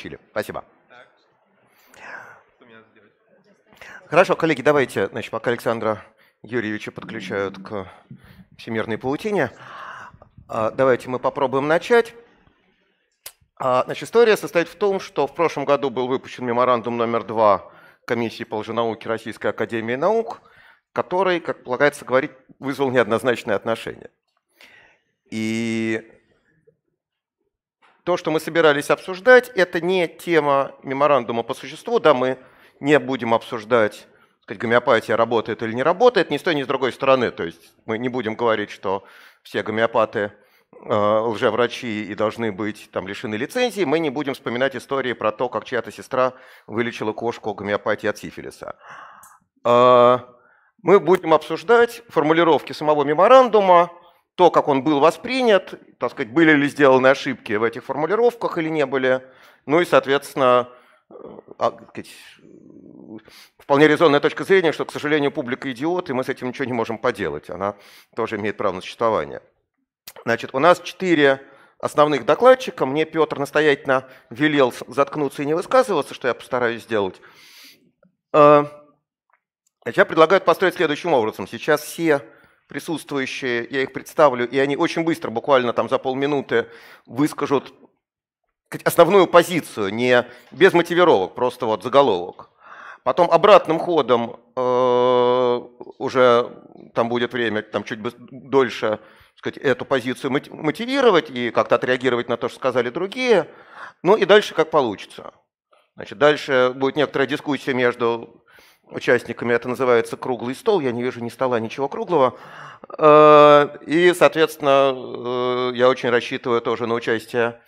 Чили. Спасибо. Хорошо, коллеги, давайте, значит, пока Александра Юрьевича подключают к всемирной паутине, а, давайте мы попробуем начать. А, значит, история состоит в том, что в прошлом году был выпущен меморандум номер два Комиссии по лженауке Российской Академии Наук, который, как полагается говорить, вызвал неоднозначное отношение. И то, что мы собирались обсуждать, это не тема меморандума по существу. Да, мы не будем обсуждать, сказать, гомеопатия работает или не работает ни с той, ни с другой стороны. То есть мы не будем говорить, что все гомеопаты э, лжеврачи и должны быть там лишены лицензии, мы не будем вспоминать истории про то, как чья-то сестра вылечила кошку гомеопатии от сифилиса. Э, мы будем обсуждать формулировки самого меморандума, то, как он был воспринят, так сказать, были ли сделаны ошибки в этих формулировках или не были, ну и, соответственно, э, а, вполне резонная точка зрения, что, к сожалению, публика идиот, и мы с этим ничего не можем поделать. Она тоже имеет право на существование. Значит, у нас четыре основных докладчика. Мне Петр настоятельно велел заткнуться и не высказываться, что я постараюсь сделать. Э, я предлагаю построить следующим образом. Сейчас все присутствующие, я их представлю, и они очень быстро, буквально там за полминуты, выскажут основную позицию, не без мотивировок, просто вот заголовок. Потом обратным ходом э, уже там будет время, там чуть дольше, сказать, эту позицию мотивировать и как-то отреагировать на то, что сказали другие. Ну и дальше как получится. Значит, дальше будет некоторая дискуссия между участниками, это называется круглый стол, я не вижу ни стола, ничего круглого. Э, и, соответственно, э, я очень рассчитываю тоже на участие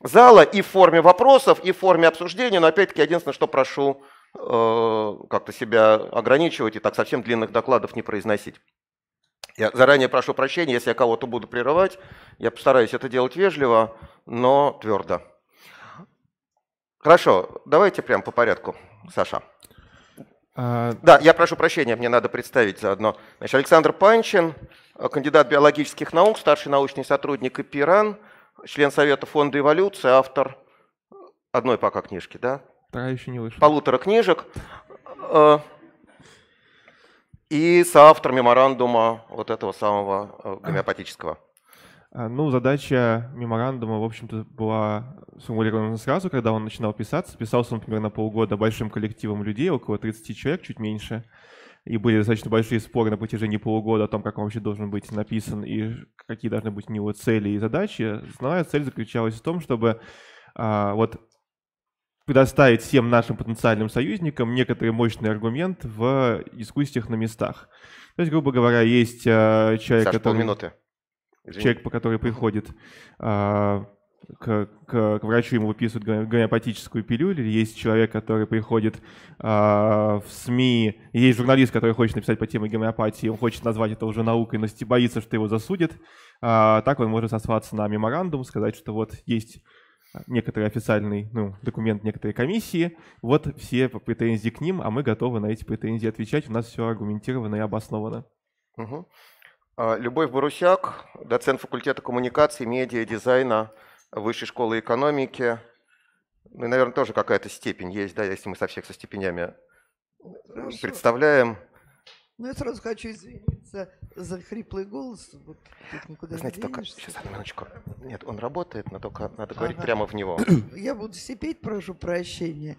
зала и в форме вопросов, и в форме обсуждения, но опять-таки единственное, что прошу э, как-то себя ограничивать и так совсем длинных докладов не произносить. Я заранее прошу прощения, если я кого-то буду прерывать. Я постараюсь это делать вежливо, но твердо. Хорошо, давайте прям по порядку, Саша. А, да, я прошу прощения, мне надо представить заодно. Значит, Александр Панчин, э, кандидат биологических наук, старший научный сотрудник ИПИРАН, член Совета фонда эволюции, автор одной пока книжки, да? Пока еще не вышла. Полутора книжек. Э, и соавтор меморандума вот этого самого э, гомеопатического. А, ну, задача меморандума, в общем-то, была сформулирована сразу, когда он начинал писаться. Писался он примерно полгода большим коллективом людей, около 30 человек, чуть меньше. И были достаточно большие споры на протяжении полугода о том, как он вообще должен быть написан и какие должны быть у него цели и задачи. Основная цель заключалась в том, чтобы а, вот предоставить всем нашим потенциальным союзникам некоторый мощный аргумент в дискуссиях на местах. То есть, грубо говоря, есть а, человек, Саш, который... полминуты. Извините. человек, по который приходит а, к, к, к врачу, ему выписывают гомеопатическую пилюлю, или есть человек, который приходит а, в СМИ, есть журналист, который хочет написать по теме гомеопатии, он хочет назвать это уже наукой, но боится, что его засудят. А, так он может сослаться на меморандум, сказать, что вот есть а, некоторый официальный ну, документ некоторой комиссии, вот все претензии к ним, а мы готовы на эти претензии отвечать, у нас все аргументировано и обосновано. Угу. А, Любовь Барусяк, доцент факультета коммуникации, медиа, дизайна Высшей школы экономики. Ну, и, наверное, тоже какая-то степень есть, да, если мы со всех со степенями Хорошо. представляем. Ну, я сразу хочу извиниться за хриплый голос. Вот, никуда Знаете, не только... Сейчас, одну минуточку. Нет, он работает, но только надо говорить ага. прямо в него. Я буду сипеть, прошу прощения.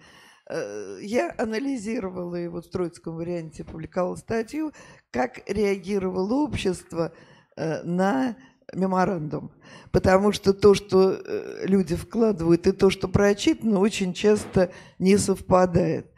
Э, я анализировала его в Троицком варианте, публиковала статью, как реагировало общество э, на меморандум. Потому что то, что э, люди вкладывают, и то, что прочитано, очень часто не совпадает.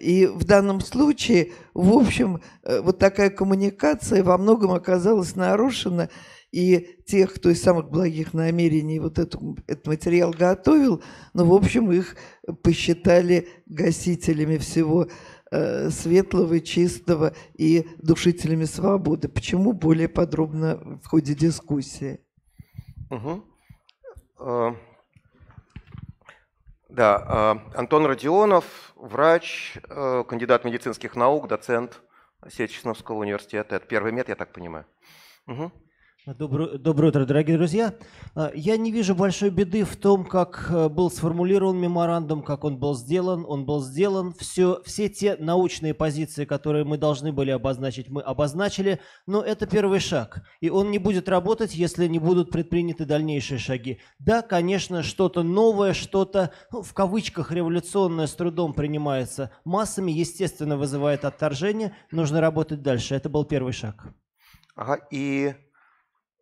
И в данном случае, в общем, вот такая коммуникация во многом оказалась нарушена и тех, кто из самых благих намерений вот эту, этот материал готовил, ну, в общем, их посчитали гасителями всего э, светлого, чистого и душителями свободы. Почему более подробно в ходе дискуссии? Угу. А, да, а, Антон Родионов, врач, а, кандидат медицинских наук, доцент Сеченовского университета. Это первый мед, я так понимаю. Угу. Доброе, доброе утро, дорогие друзья. А, я не вижу большой беды в том, как э, был сформулирован меморандум, как он был сделан. Он был сделан. Все, все те научные позиции, которые мы должны были обозначить, мы обозначили. Но это первый шаг. И он не будет работать, если не будут предприняты дальнейшие шаги. Да, конечно, что-то новое, что-то ну, в кавычках революционное с трудом принимается массами, естественно, вызывает отторжение. Нужно работать дальше. Это был первый шаг. Ага, и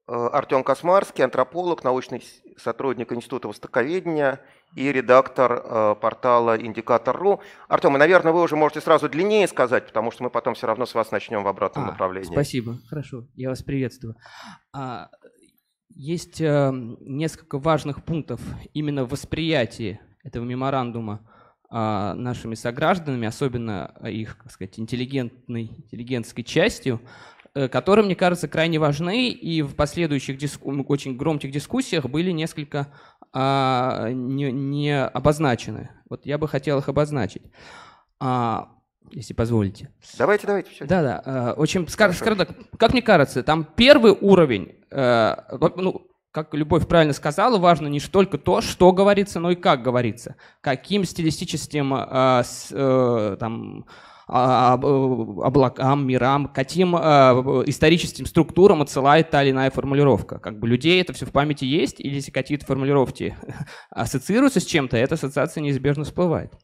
Э, Артем Космарский, антрополог, научный сотрудник Института Востоковедения и редактор э, портала «Индикатор.ру». Артем, и, наверное, вы уже можете сразу длиннее сказать, потому что мы потом все равно с вас начнем в обратном а, направлении. Спасибо, хорошо, я вас приветствую. А, есть э, несколько важных пунктов именно в восприятии этого меморандума а, нашими согражданами, особенно их, как сказать, интеллигентной, интеллигентской частью, Э, которые, мне кажется, крайне важны, и в последующих диску... Ну, очень громких дискуссиях были несколько а, не, не обозначены. Вот я бы хотел их обозначить. А, если позволите. Давайте, давайте. Все. Да, да. Э, очень скажу, скажу так, как мне кажется, там первый уровень, э, ну, как Любовь правильно сказала, важно не только то, что говорится, но и как говорится, каким стилистическим там а, э, облакам, мирам, каким э, историческим структурам отсылает та или иная формулировка. Как бы людей это все в памяти есть, или если какие-то формулировки ассоциируются с чем-то, эта ассоциация неизбежно всплывает.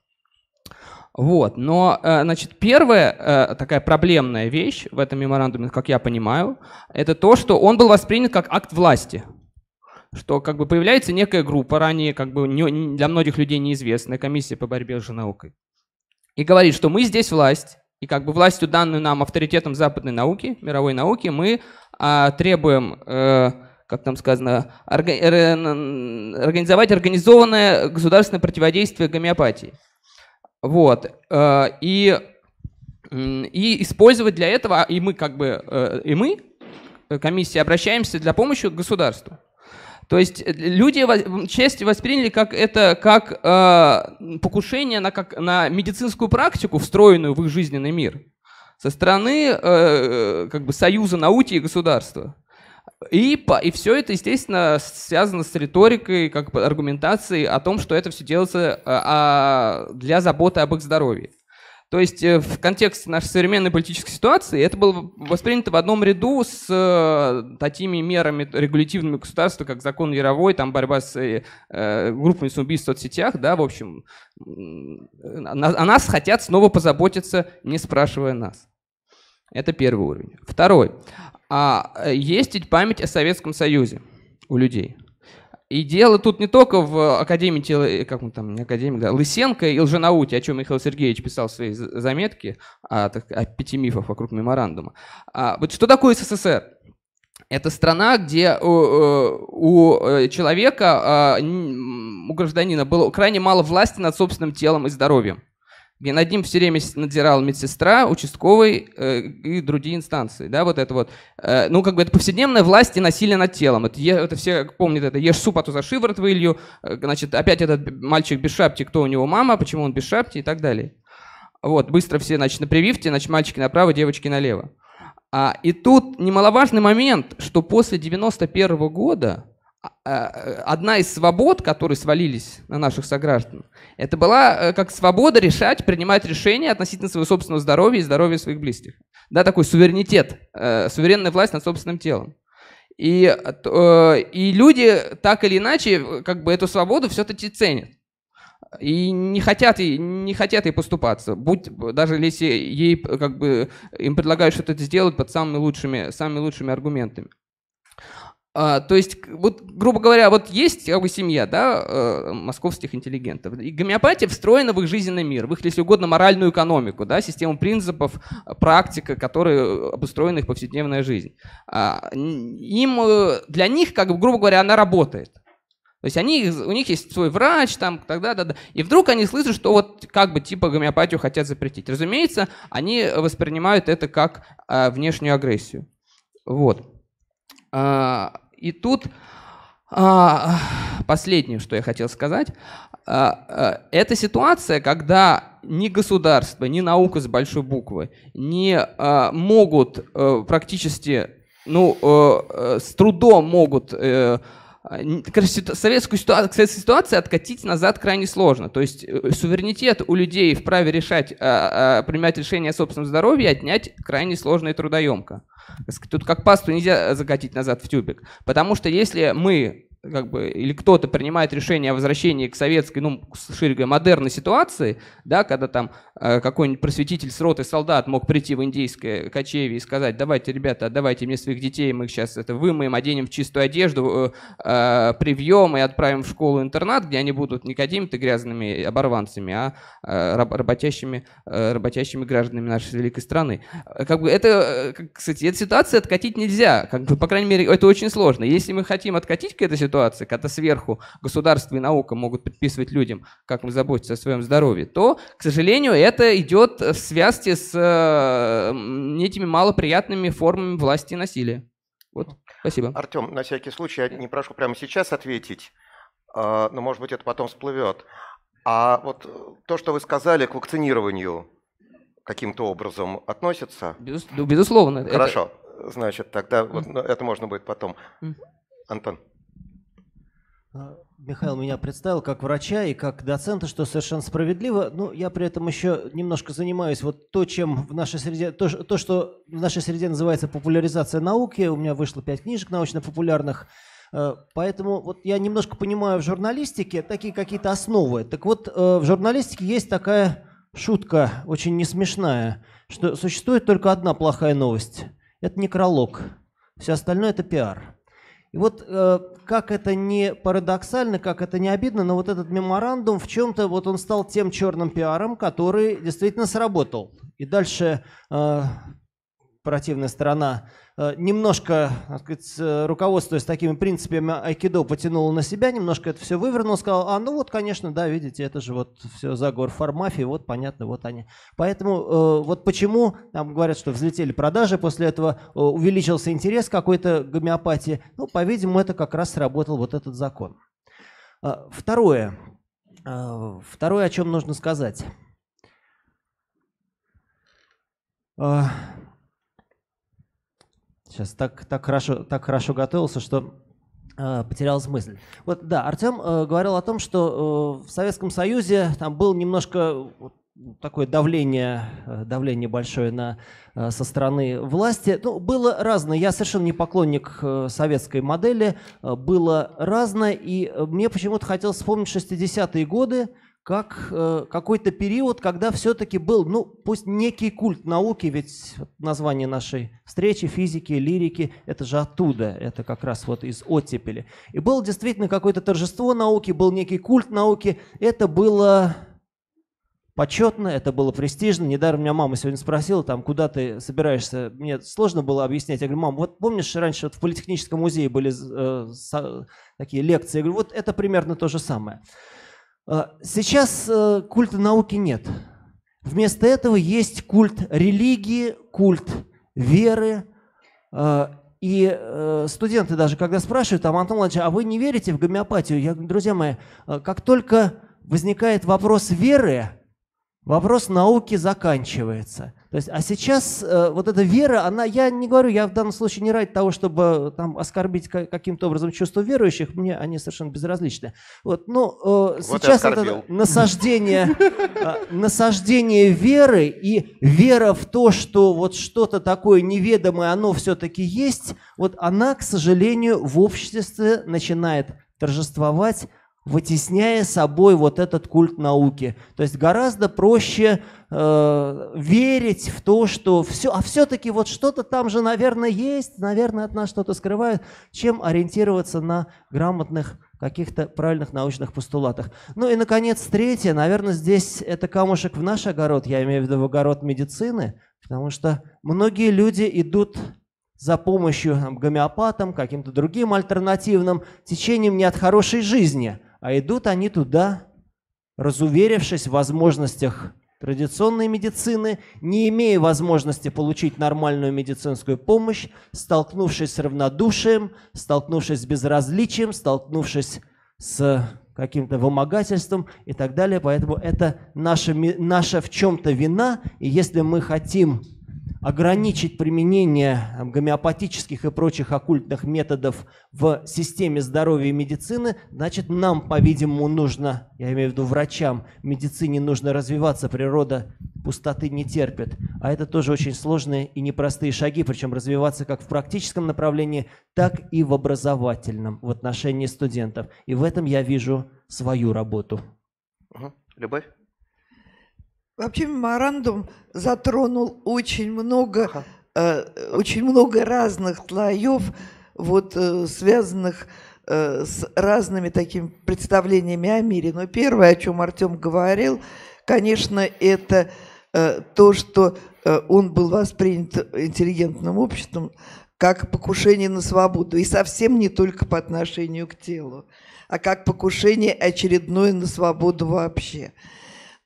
Вот, но, э, значит, первая такая проблемная вещь в этом меморандуме, как я понимаю, это то, что он был воспринят как акт власти что как бы появляется некая группа, ранее как бы для многих людей неизвестная комиссия по борьбе с женаукой и говорит, что мы здесь власть, и как бы властью, данную нам авторитетом западной науки, мировой науки, мы а, требуем, э, как там сказано, орга, организовать организованное государственное противодействие гомеопатии. Вот. Э, и, и использовать для этого, а, и мы как бы, э, и мы, э, комиссия, обращаемся для помощи к государству. То есть э, люди часть восприняли как это как э, покушение на, как, на медицинскую практику, встроенную в их жизненный мир, со стороны э, э как бы союза науки и государства. И, и все это, естественно, связано с риторикой, как бы аргументацией о том, что это все делается э, а, для заботы об их здоровье. То есть э, в контексте нашей современной политической ситуации это было воспринято в одном ряду с э, такими мерами регулятивными государства, как закон Яровой, там борьба с э, группами самоубийств в соцсетях, да, в общем, о нас хотят снова позаботиться, не спрашивая нас. Это первый уровень. Второй. А, э, есть память о Советском Союзе у людей. И дело тут не только в Академии, тело, э, как он там, не Академии, да, Лысенко и Лженауте, о чем Михаил Сергеевич писал в своей заметке, о, а, о пяти мифах вокруг меморандума. А, вот что такое СССР? Это страна, где э, э, у, у человека, а, у гражданина было крайне мало власти над собственным телом и здоровьем где над ним все время надзирала медсестра, участковый э, и другие инстанции, да, вот это вот. Э, ну, как бы это повседневная власть и насилие над телом. Это, это все помнят это. Ешь суп, а то за шиворот вылью. Э, значит, опять этот мальчик без шапки, кто у него мама, почему он без шапки и так далее. Вот, быстро все, значит, на прививке, значит, мальчики направо, девочки налево. А, и тут немаловажный момент, что после 91 года а, а, одна из свобод, которые свалились на наших сограждан, это была э, как свобода решать, принимать решения относительно своего собственного здоровья и здоровья своих близких. Да, такой суверенитет, э, суверенная власть над собственным телом. И, э, и люди так или иначе как бы эту свободу все-таки ценят. И не хотят, и не хотят ей поступаться. Будь, даже если ей, как бы, им предлагают что-то сделать под самыми лучшими, самыми лучшими аргументами. А, то есть, вот, грубо говоря, вот есть как бы семья, да, э, московских интеллигентов. И гомеопатия встроена в их жизненный мир, в их, если угодно, моральную экономику, да, систему принципов, а, практика, которые э, обустроены их повседневная жизнь. А, им, э, для них, как бы, грубо говоря, она работает. То есть они, у них есть свой врач, там, тогда, да, да. И вдруг они слышат, что вот как бы типа гомеопатию хотят запретить. Разумеется, они воспринимают это как э, внешнюю агрессию. Вот. А, и тут а, последнее, что я хотел сказать, а, это ситуация, когда ни государство, ни наука с большой буквы не могут э, практически, ну, э, э, с трудом могут советскую ситуацию, советскую ситуацию откатить назад крайне сложно. То есть суверенитет у людей в праве решать, принимать решение о собственном здоровье отнять крайне сложно и трудоемко. Тут как пасту нельзя закатить назад в тюбик. Потому что если мы как бы, или кто-то принимает решение о возвращении к советской, ну, шире говоря, модерной ситуации, да, когда там Э, какой-нибудь просветитель с роты солдат мог прийти в индийское кочевье и сказать, давайте, ребята, отдавайте мне своих детей, мы их сейчас это вымоем, оденем в чистую одежду, э, э, привьем и отправим в школу-интернат, где они будут не какими-то грязными оборванцами, а работящими, работящими гражданами нашей великой страны. Как бы это, кстати, эту ситуацию откатить нельзя, как бы, по крайней мере, это очень сложно. Если мы хотим откатить к этой ситуации, когда сверху государство и наука могут подписывать людям, как им заботиться о своем здоровье, то, к сожалению, это это идет в связке с э, этими малоприятными формами власти и насилия. Вот, спасибо. Артем, на всякий случай, я не прошу прямо сейчас ответить, э, но, может быть, это потом всплывет. А вот э, то, что вы сказали к вакцинированию каким-то образом относится? Безус... Ну, безусловно. Хорошо. Это... Значит, тогда mm-hmm. это можно будет потом. Mm-hmm. Антон. А, Михаил меня представил как врача и как доцента, что совершенно справедливо. Но ну, я при этом еще немножко занимаюсь вот то, чем в нашей среде, то, то что в нашей среде называется популяризация науки. У меня вышло пять книжек научно-популярных. Э, поэтому вот я немножко понимаю в журналистике такие какие-то основы. Так вот, э, в журналистике есть такая шутка, очень несмешная, что существует только одна плохая новость. Это некролог. Все остальное это пиар. И вот э, как это не парадоксально, как это не обидно, но вот этот меморандум в чем-то вот он стал тем черным пиаром, который действительно сработал. И дальше э, противная сторона Э, немножко, так сказать, э, руководствуясь такими принципами айкидо, потянуло на себя, немножко это все вывернул, сказал, а ну вот, конечно, да, видите, это же вот все заговор фармафии, вот понятно, вот они. Поэтому э, вот почему, там говорят, что взлетели продажи, после этого увеличился интерес какой-то гомеопатии, ну, по-видимому, это как раз сработал вот этот закон. Второе, второе, о чем нужно сказать. Сейчас так, так, хорошо, так хорошо готовился, что э, потерялась мысль. Вот, да, Артем э, говорил о том, что э, в Советском Союзе там было немножко э, вот, такое давление, э, давление большое на, э, со стороны власти. Ну, было разное. Я совершенно не поклонник советской модели. Было разное. И мне почему-то хотелось вспомнить 60-е годы, как э, какой-то период, когда все-таки был, ну, пусть некий культ науки, ведь название нашей встречи, физики, лирики, это же оттуда, это как раз вот из оттепели. И было действительно какое-то торжество науки, был некий культ науки, это было почетно, это было престижно. Недаром меня мама сегодня спросила, там, куда ты собираешься. Мне сложно было объяснять. Я говорю, мам, вот помнишь, раньше вот в Политехническом музее были э, со, такие лекции? Я говорю, вот это примерно то же самое. А, сейчас э, культа науки нет. Вместо этого есть культ религии, культ веры. А, и э, студенты даже, когда спрашивают, там, Антон Владимирович, а вы не верите в гомеопатию? Я говорю, друзья мои, а, как только возникает вопрос веры, вопрос науки заканчивается. То есть, а сейчас э, вот эта вера, она, я не говорю, я в данном случае не ради того, чтобы э, там оскорбить каким-то образом чувство верующих, мне они совершенно безразличны. Вот, но э, вот сейчас это насаждение, э, насаждение веры и вера в то, что вот что-то такое неведомое, оно все-таки есть, вот она, к сожалению, в обществе начинает торжествовать вытесняя собой вот этот культ науки. То есть гораздо проще э, верить в то, что все, а все-таки вот что-то там же, наверное, есть, наверное, от нас что-то скрывают, чем ориентироваться на грамотных каких-то правильных научных постулатах. Ну и, наконец, третье, наверное, здесь это камушек в наш огород, я имею в виду в огород медицины, потому что многие люди идут за помощью там, гомеопатам, каким-то другим альтернативным течением не от хорошей жизни – а идут они туда, разуверившись в возможностях традиционной медицины, не имея возможности получить нормальную медицинскую помощь, столкнувшись с равнодушием, столкнувшись с безразличием, столкнувшись с каким-то вымогательством и так далее. Поэтому это наша, наша в чем-то вина, и если мы хотим ограничить применение э, гомеопатических и прочих оккультных методов в системе здоровья и медицины, значит, нам, по-видимому, нужно, я имею в виду врачам, медицине нужно развиваться, природа пустоты не терпит. А это тоже очень сложные и непростые шаги, причем развиваться как в практическом направлении, так и в образовательном, в отношении студентов. И в этом я вижу свою работу. Любовь? Вообще меморандум затронул очень много, ага. э, очень много разных слоев, вот э, связанных э, с разными такими представлениями о мире. Но первое, о чем Артем говорил, конечно, это э, то, что э, он был воспринят интеллигентным обществом как покушение на свободу, и совсем не только по отношению к телу, а как покушение очередное на свободу вообще.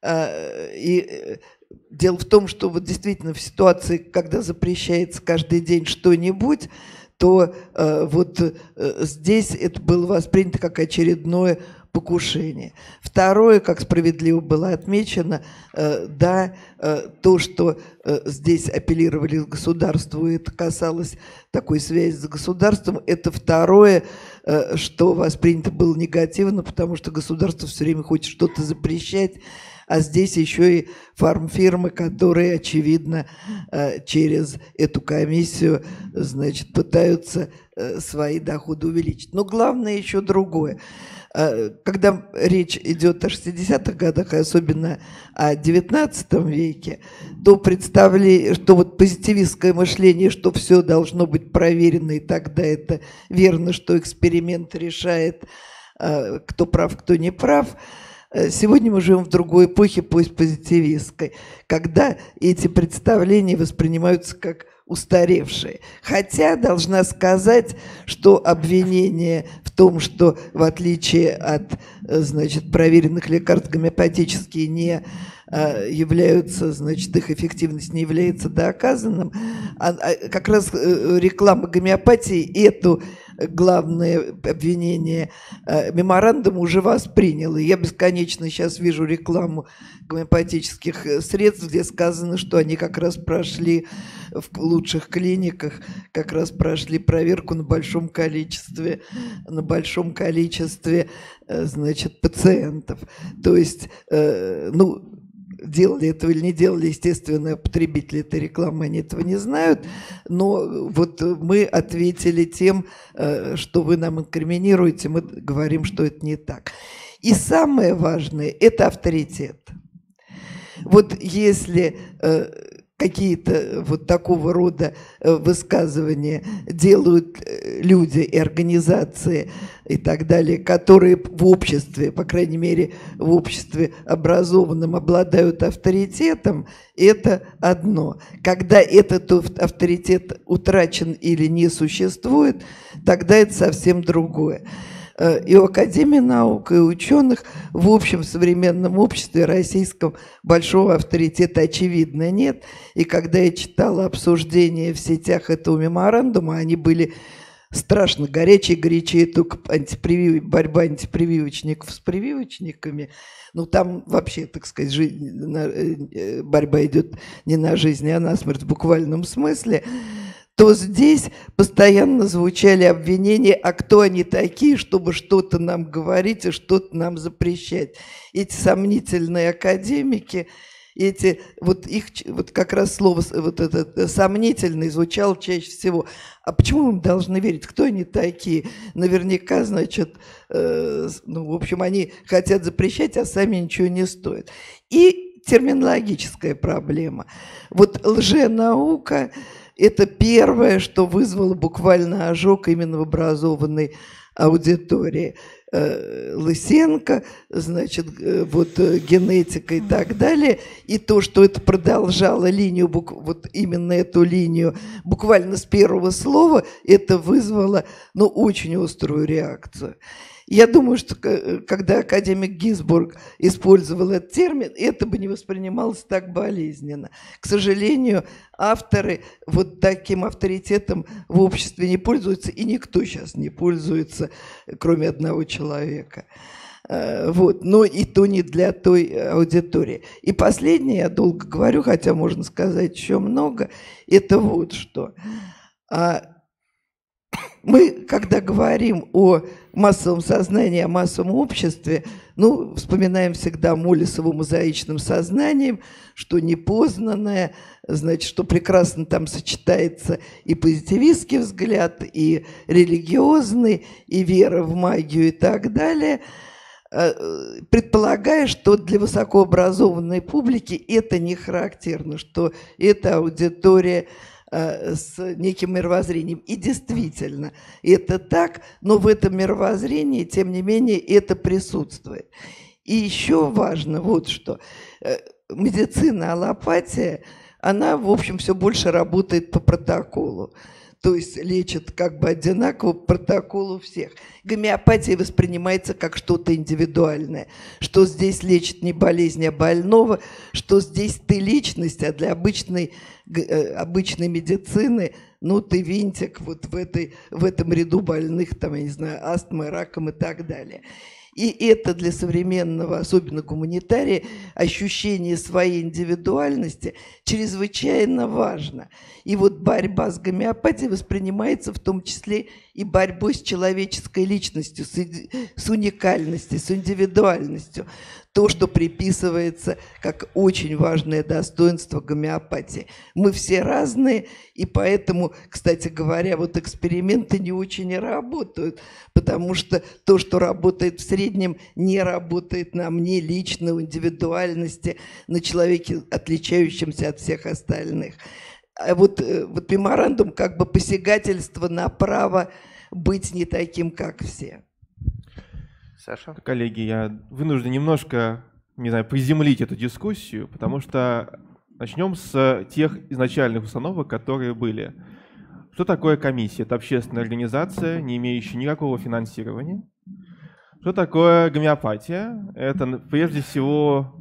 А, и э, дело в том, что вот действительно в ситуации, когда запрещается каждый день что-нибудь, то а, вот э, здесь это было воспринято как очередное покушение. Второе, как справедливо было отмечено, э, да, то, что здесь апеллировали к государству, и это касалось такой связи с государством, это второе, что воспринято было негативно, потому что государство все время хочет что-то запрещать, а здесь еще и фармфирмы, которые, очевидно, э, через эту комиссию, значит, пытаются э, свои доходы увеличить. Но главное еще другое. Э, когда речь идет о 60-х годах, и особенно о 19 веке, то представление, что вот позитивистское мышление, что все должно быть проверено, и тогда это верно, что эксперимент решает, кто прав, кто не прав – Э, сегодня мы живем в другой эпохе постпозитивистской, когда эти представления воспринимаются как устаревшие. Хотя должна сказать, что обвинение в том, что в отличие от э, значит, проверенных лекарств гомеопатические не э, являются, значит, их эффективность не является доказанным, а, а как раз реклама гомеопатии эту главное обвинение, э, меморандум уже воспринял. И я бесконечно сейчас вижу рекламу гомеопатических э, средств, где сказано, что они как раз прошли в лучших клиниках, как раз прошли проверку на большом количестве, на большом количестве э, значит, пациентов. То есть, ну, делали этого или не делали, естественно, потребители этой рекламы, они этого не знают, но вот мы ответили тем, э, что вы нам инкриминируете, мы говорим, что это не так. И самое важное – это авторитет. Вот если э, какие-то э, вот такого рода э, высказывания делают э, люди и организации и так далее, которые в обществе, по крайней мере, в обществе образованном обладают авторитетом, это одно. Когда этот авторитет утрачен или не существует, тогда это совсем другое. Э, и у Академии наук, и ученых в общем современном обществе российском большого авторитета, очевидно, нет. И когда я читала обсуждения в сетях этого меморандума, они были страшно горячие, горячие только антипривив... борьба антипрививочников с прививочниками. Ну, там вообще, так сказать, жизнь... Э, э, борьба идет не на жизнь, а на смерть в буквальном смысле то здесь постоянно звучали обвинения, а кто они такие, чтобы что-то нам говорить и что-то нам запрещать. Эти сомнительные академики, эти, вот их, вот как раз слово вот это э, сомнительный звучало чаще всего. А почему мы должны верить? Кто они такие? Наверняка, значит, э, ну, в общем, они хотят запрещать, а сами ничего не стоят. И терминологическая проблема. Вот лженаука, наука это первое, что вызвало буквально ожог именно в образованной аудитории. Э, Лысенко, значит, э, вот э, генетика и так далее. И то, что это продолжало линию, вот именно эту линию, буквально с первого слова, это вызвало, ну, очень острую реакцию. Я думаю, что э, когда академик Гинзбург использовал этот термин, это бы не воспринималось так болезненно. К сожалению, авторы вот таким авторитетом в обществе не пользуются, и никто сейчас не пользуется, кроме одного человека. Э, вот, но и то не для той аудитории. И последнее, я долго говорю, хотя можно сказать еще много, это вот что. А мы, когда говорим о массовом сознании, о массовом обществе, ну, вспоминаем всегда Молисову мозаичным сознанием, что непознанное, значит, что прекрасно там сочетается и позитивистский взгляд, и религиозный, и вера в магию и так далее, э, предполагая, что для высокообразованной публики это не характерно, что эта аудитория – Э, с неким мировоззрением. И действительно, это так, но в этом мировоззрении, тем не менее, это присутствует. И еще важно вот что. Э, медицина аллопатия, она, в общем, все больше работает по протоколу то есть лечат как бы одинаково протокол у всех. Гомеопатия воспринимается как что-то индивидуальное, что здесь лечит не болезнь, а больного, что здесь ты личность, а для обычной, э, обычной медицины, ну, ты винтик вот в, этой, в этом ряду больных, там, я не знаю, астмой, раком и так далее. И это для современного, особенно гуманитария, ощущение своей индивидуальности чрезвычайно важно. И вот борьба с гомеопатией воспринимается в том числе и борьбой с человеческой личностью, с, с уникальностью, с индивидуальностью то, что приписывается как очень важное достоинство гомеопатии. Мы все разные, и поэтому, кстати говоря, вот эксперименты не очень работают, потому что то, что работает в среднем, не работает на мне лично, в индивидуальности, на человеке, отличающемся от всех остальных. А вот, э, вот меморандум как бы посягательство на право быть не таким, как все. Саша? Коллеги, я вынужден немножко, не знаю, приземлить эту дискуссию, потому что начнем с тех изначальных установок, которые были. Что такое комиссия? Это общественная организация, не имеющая никакого финансирования. Что такое гомеопатия? Это прежде всего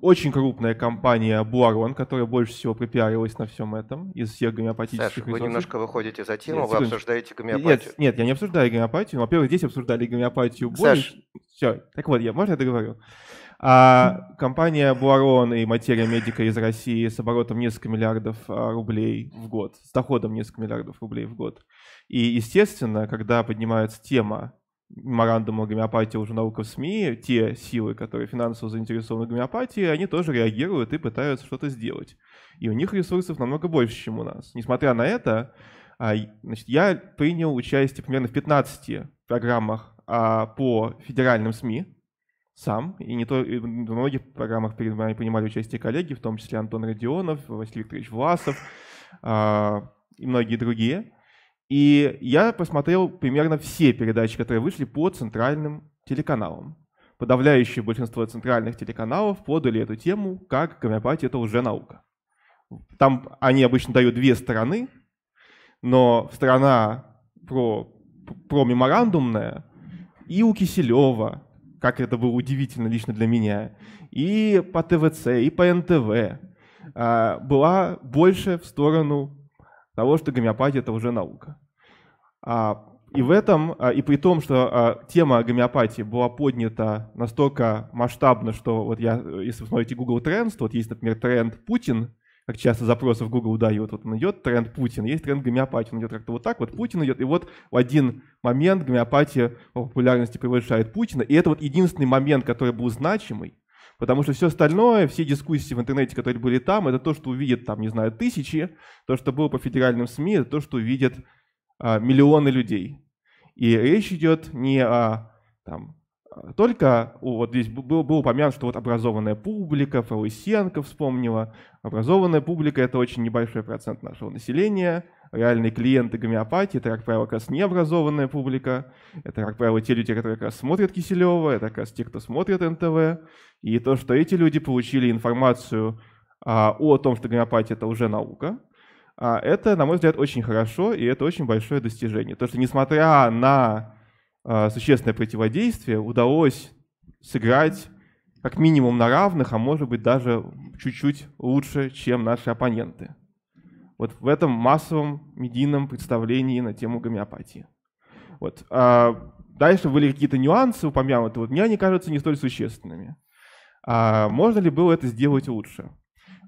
очень крупная компания Буарон, которая больше всего пропиарилась на всем этом из всех гомеопатических Саша, вы немножко выходите за тему, нет, вы обсуждаете гомеопатию. Нет, нет, я не обсуждаю гомеопатию. Во-первых, здесь обсуждали гомеопатию Саш. больше. Все, так вот, я, можно я договорю. А компания Буарон и Материя Медика из России с оборотом несколько миллиардов а, рублей в год, с доходом несколько миллиардов рублей в год. И, естественно, когда поднимается тема меморандума о гомеопатии журналов СМИ, те силы, которые финансово заинтересованы в гомеопатии, они тоже реагируют и пытаются что-то сделать. И у них ресурсов намного больше, чем у нас. Несмотря на это, а, значит, я принял участие примерно в 15 программах а, по федеральным СМИ сам, и не то, и в многих программах принимали участие коллеги, в том числе Антон Родионов, Василий Викторович Власов а, и многие другие. И я посмотрел примерно все передачи, которые вышли по центральным телеканалам. Подавляющее большинство центральных телеканалов подали эту тему как гомеопатия – это уже наука. Там они обычно дают две стороны, но сторона про, про меморандумная и у Киселева, как это было удивительно лично для меня, и по ТВЦ, и по НТВ а, была больше в сторону того, что гомеопатия – это уже наука. А, и в этом, а, и при том, что а, тема гомеопатии была поднята настолько масштабно, что вот я, э, если вы смотрите Google Trends, то вот есть, например, тренд Путин, как часто запросы в Google дают, вот он идет тренд Путин, есть тренд гомеопатии, он идет как-то вот так, вот Путин идет, и вот в один момент гомеопатия по популярности превышает Путина, и это вот единственный момент, который был значимый, Потому что все остальное, все дискуссии в интернете, которые были там, это то, что увидят там, не знаю, тысячи, то, что было по федеральным СМИ, это то, что увидят а, миллионы людей. И речь идет не о там, а, только вот здесь был, был упомянут, что вот образованная публика, Фролысенко вспомнила. Образованная публика – это очень небольшой процент нашего населения. Реальные клиенты гомеопатии – это, как правило, как раз необразованная публика. Это, как правило, те люди, которые как раз смотрят Киселева, это как раз те, кто смотрит НТВ. И то, что эти люди получили информацию а, о том, что гомеопатия – это уже наука, а, это, на мой взгляд, очень хорошо, и это очень большое достижение. То, что несмотря на а, существенное противодействие, удалось сыграть как минимум на равных, а может быть даже чуть-чуть лучше, чем наши оппоненты. Вот в этом массовом медийном представлении на тему гомеопатии. Вот. А дальше были какие-то нюансы упомянуты, вот мне они кажутся не столь существенными. А можно ли было это сделать лучше?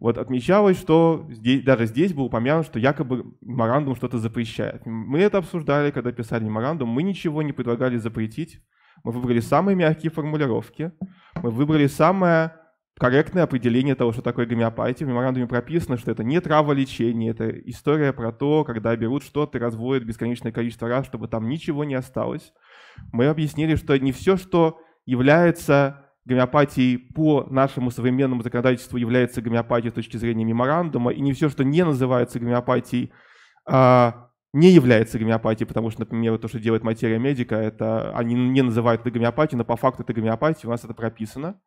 вот отмечалось, что здесь, даже здесь был упомянут, что якобы меморандум что-то запрещает. Мы это обсуждали, когда писали меморандум, мы ничего не предлагали запретить, мы выбрали самые мягкие формулировки, мы выбрали самое корректное определение того, что такое гомеопатия. В меморандуме прописано, что это не траволечение, это история про то, когда берут что-то и разводят бесконечное количество раз, чтобы там ничего не осталось. Мы объяснили, что не все, что является гомеопатией по нашему современному законодательству является гомеопатия с точки зрения меморандума, и не все, что не называется гомеопатией, а, не является гомеопатией, потому что, например, то, что делает материя медика, это они не называют это гомеопатией, но по факту это гомеопатия, у нас это прописано.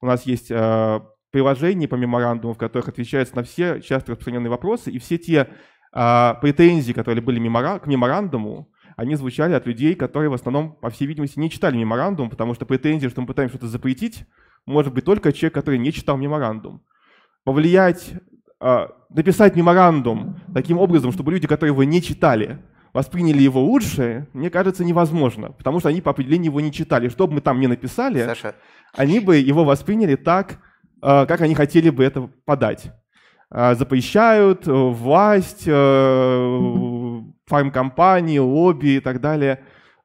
У нас есть а, приложений по меморандуму, в которых отвечается на все часто распространенные вопросы, и все те а, претензии, которые были к меморандуму, они звучали от людей, которые в основном, по всей видимости, не читали меморандум, потому что претензия, что мы пытаемся что-то запретить, может быть только человек, который не читал меморандум. Повлиять, э, написать меморандум таким образом, чтобы люди, которые его не читали, восприняли его лучше, мне кажется, невозможно, потому что они по определению его не читали. Что бы мы там ни написали, Саша. они бы его восприняли так, а, как они хотели бы это подать. А, запрещают, э, власть, э, файм-компании, лобби и так далее.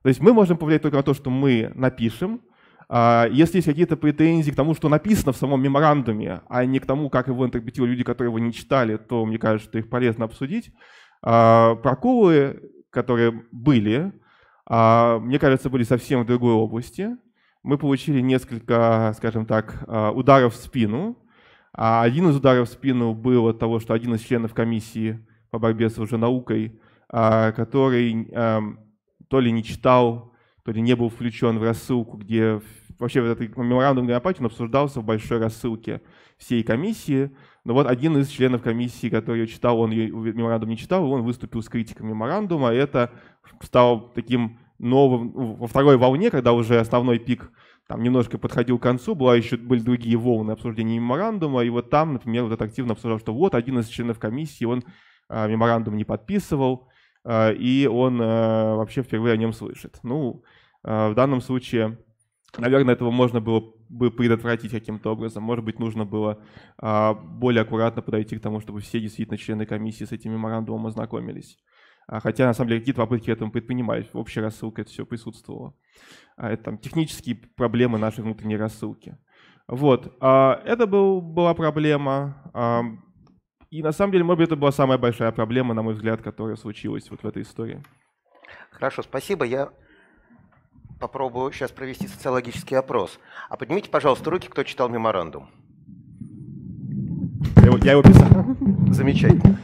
То есть мы можем повлиять только на то, что мы напишем. А, если есть какие-то претензии к тому, что написано в самом меморандуме, а не к тому, как его интерпретировали люди, которые его не читали, то мне кажется, что их полезно обсудить. А, проколы, которые были, а, мне кажется, были совсем в другой области. Мы получили несколько, скажем так, ударов в спину. Один из ударов в спину был от того, что один из членов комиссии по борьбе с уже наукой а, который то ли не читал, то ли не был включен в рассылку, где вообще вот этот меморандум Гомеопатии обсуждался в большой рассылке всей комиссии. Но вот один из членов комиссии, который ее читал, он ее меморандум не читал, и он выступил с критикой меморандума. И это стало таким новым, во второй волне, когда уже основной пик там немножко подходил к концу, была еще, были другие волны обсуждения меморандума, и вот там, например, вот это активно обсуждал, что вот один из членов комиссии, он а, меморандум не подписывал, а, и он а, вообще впервые о нем слышит. Ну, а, в данном случае, наверное, этого можно было бы предотвратить каким-то образом. Может быть, нужно было более аккуратно подойти к тому, чтобы все действительно члены комиссии с этим меморандумом ознакомились. Хотя, на самом деле, какие-то попытки к этому предпринимались. В общей рассылке это все присутствовало. Это там, технические проблемы нашей внутренней рассылки. Вот. Это был, была проблема. И на самом деле, может быть, это была самая большая проблема, на мой взгляд, которая случилась вот в этой истории. Хорошо, спасибо. Я попробую сейчас провести социологический опрос. А поднимите, пожалуйста, руки, кто читал меморандум. Я его, я его писал. Замечательно.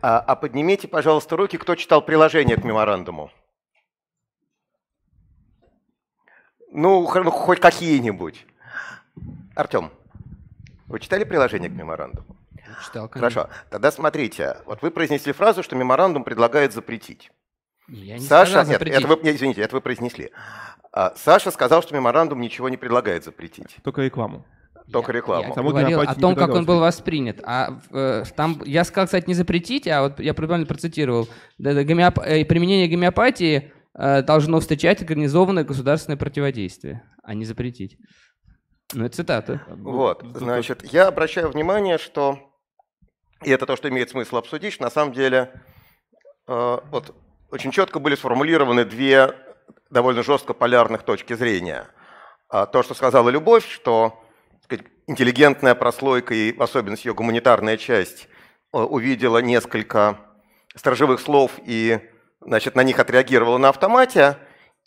А, а поднимите, пожалуйста, руки, кто читал приложение к меморандуму. Ну, ну хоть какие-нибудь. Артем, вы читали приложение к меморандуму? Читал, конечно. Хорошо. Тогда смотрите. Вот вы произнесли фразу, что меморандум предлагает запретить. Я не Саша, запретить. нет, это вы, извините, это вы произнесли. А, Саша сказал, что меморандум ничего не предлагает запретить. Только рекламу. Только я, рекламу. Я говорил о том, как он был воспринят. А э, там я сказал, кстати, не запретить, а вот я правильно процитировал. Гомеоп... Э, применение гомеопатии э, должно встречать организованное государственное противодействие, а не запретить. Ну, это цитата. Вот, значит, я обращаю внимание, что и это то, что имеет смысл обсудить, на самом деле э, вот очень четко были сформулированы две довольно жестко полярных точки зрения. А то, что сказала Любовь, что сказать, интеллигентная прослойка и в особенности ее гуманитарная часть э, увидела несколько сторожевых слов и значит, на них отреагировала на автомате.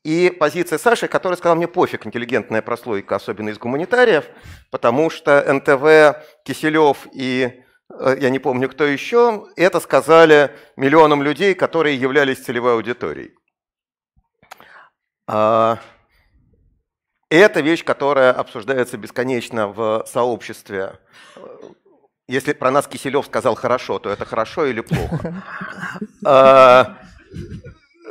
И позиция Саши, который сказал, мне пофиг, интеллигентная прослойка, особенно из гуманитариев, потому что НТВ, Киселев и Э, я не помню кто еще, это сказали миллионам людей, которые являлись целевой аудиторией. А, это вещь, которая обсуждается бесконечно в сообществе. Э, если про нас Киселев сказал хорошо, то это хорошо или плохо. А,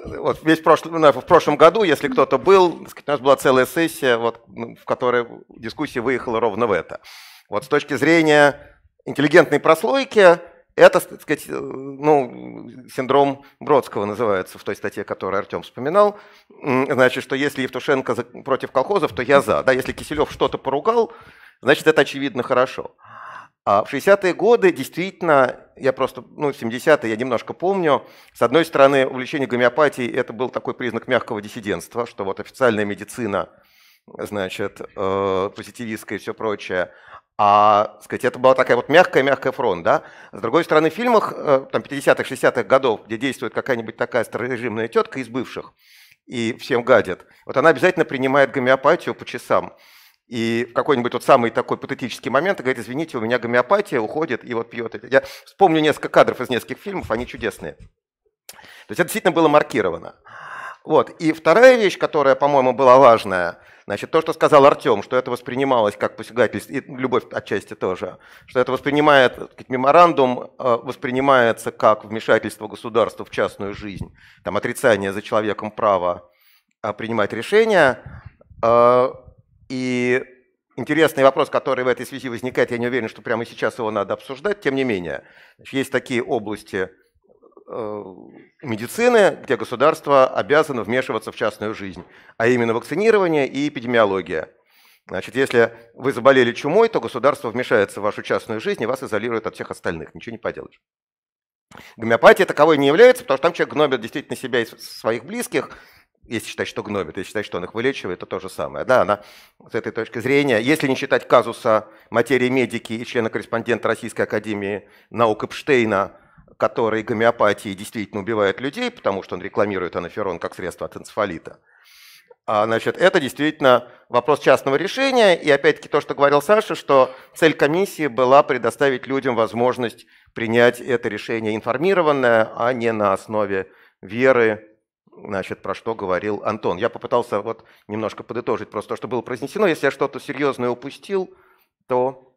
вот весь прошлый, ну, в прошлом году, если кто-то был, у нас была целая сессия, вот, ну, в которой дискуссия выехала ровно в это. Вот с точки зрения интеллигентной прослойки, это, так сказать, э, ну, синдром Бродского называется в той статье, которую Артем вспоминал. Значит, что если Евтушенко против колхозов, то я за. Да, если Киселев что-то поругал, значит, это очевидно хорошо. А в 60-е годы действительно, я просто, ну, 70-е я немножко помню, с одной стороны, увлечение гомеопатией – это был такой признак мягкого диссидентства, что вот официальная медицина, значит, э, позитивистская и все прочее – а, сказать, это была такая вот мягкая-мягкая фронт, да. С другой стороны, в фильмах э, там, 50-х, 60-х годов, где действует какая-нибудь такая старорежимная тетка из бывших и всем гадят. вот она обязательно принимает гомеопатию по часам. И в какой-нибудь вот самый такой патетический момент говорит, извините, у меня гомеопатия уходит и вот пьет Я вспомню несколько кадров из нескольких фильмов, они чудесные. То есть это действительно было маркировано. Вот. И вторая вещь, которая, по-моему, была важная – Значит, то, что сказал Артем, что это воспринималось как посягательство, и любовь отчасти тоже, что это воспринимает, сказать, меморандум э, воспринимается как вмешательство государства в частную жизнь, там отрицание за человеком права а, принимать решения. Э, и интересный вопрос, который в этой связи возникает, я не уверен, что прямо сейчас его надо обсуждать, тем не менее, есть такие области Э, медицины, где государство обязано вмешиваться в частную жизнь, а именно вакцинирование и эпидемиология. Значит, если вы заболели чумой, то государство вмешается в вашу частную жизнь и вас изолирует от всех остальных. Ничего не поделаешь. Гомеопатия таковой не является, потому что там человек гнобит действительно себя и своих близких, если считать, что гнобит, если считать, что он их вылечивает, то то же самое. Да, она с этой точки зрения, если не считать казуса материи медики и члена-корреспондента Российской Академии наук Эпштейна, который гомеопатии действительно убивает людей, потому что он рекламирует анаферон как средство от энцефалита. А, значит, это действительно вопрос частного решения. И опять-таки то, что говорил Саша, что цель комиссии была предоставить людям возможность принять это решение информированное, а не на основе веры, значит, про что говорил Антон. Я попытался вот немножко подытожить просто то, что было произнесено. Если я что-то серьезное упустил, то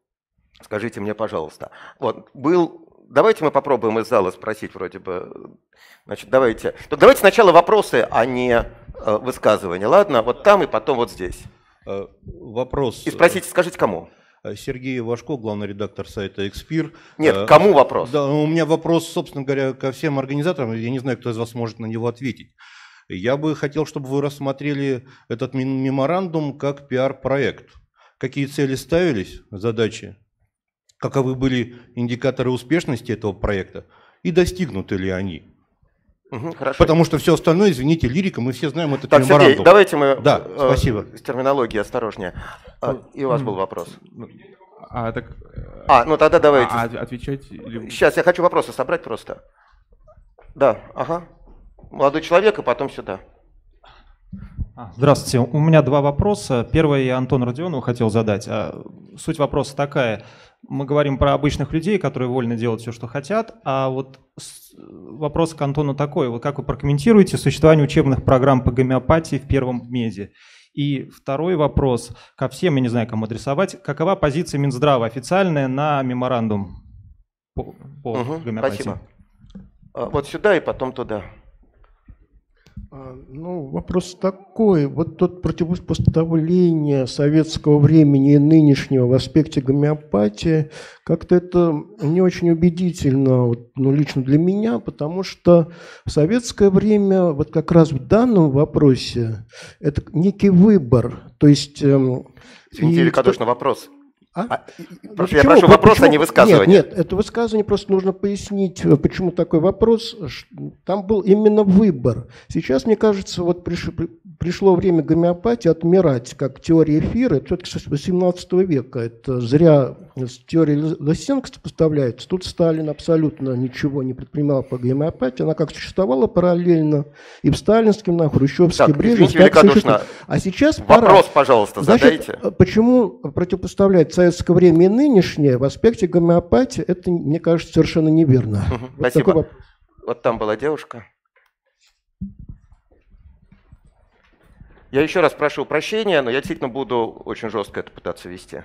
скажите мне, пожалуйста. Вот, был давайте мы попробуем из зала спросить вроде бы. Значит, давайте. Так давайте сначала вопросы, а не э, высказывания. Ладно, вот там и потом вот здесь. Э, вопрос. И э, спросите, скажите кому. Сергей Вашко, главный редактор сайта «Экспир». Нет, кому вопрос? Да, у меня вопрос, собственно говоря, ко всем организаторам. Я не знаю, кто из вас может на него ответить. Я бы хотел, чтобы вы рассмотрели этот меморандум как пиар-проект. Какие цели ставились, задачи, каковы были индикаторы успешности этого проекта и достигнуты ли они. Угу, Потому что все остальное, извините, лирика, мы все знаем этот так, меморандум. Сергей, давайте мы да, э, с терминологией осторожнее. А, ну, и у вас был вопрос. Ну, а, так, э, а ну тогда давайте. А, а отвечать? Сейчас, я хочу вопросы собрать просто. Да, ага. Молодой человек, и потом сюда. А. Здравствуйте. У меня два вопроса. Первый я Антон Родионову хотел задать. А, суть вопроса такая мы говорим про обычных людей, которые вольно делают все, что хотят, а вот вопрос к Антону такой. Вот как вы прокомментируете существование учебных программ по гомеопатии в первом меди? И второй вопрос ко всем, я не знаю, кому адресовать. Какова позиция Минздрава официальная на меморандум по, по угу, гомеопатии? Спасибо. А, вот сюда и потом туда. А, ну, вопрос такой. Вот тот противопоставление советского времени и нынешнего в аспекте гомеопатии, как-то это не очень убедительно, вот, ну, лично для меня, потому что советское время, вот как раз в данном вопросе, это некий выбор. То есть... Эм, Извините, и... Великодушный вопрос. А? а просто я прошу вопрос, а почему? а не высказывание. Нет, нет, это высказывание просто нужно пояснить, э, почему такой вопрос. Там был именно выбор. Сейчас, мне кажется, вот приш пришло время гомеопатии отмирать как теория эфира. Все-таки с 18 века это зря теория Лосенко поставляется. Тут Сталин абсолютно ничего не предпринимал по гомеопатии. Она как существовала параллельно и в сталинском, и в хрущевском бреве. А сейчас пора. Вопрос, пожалуйста, Значит, задайте. Э, почему противопоставлять советское время и нынешнее в аспекте гомеопатии, это, мне кажется, совершенно неверно. Угу, вот спасибо. Такой... Вот там была девушка. Я еще раз прошу прощения, но я действительно буду очень жестко это пытаться вести.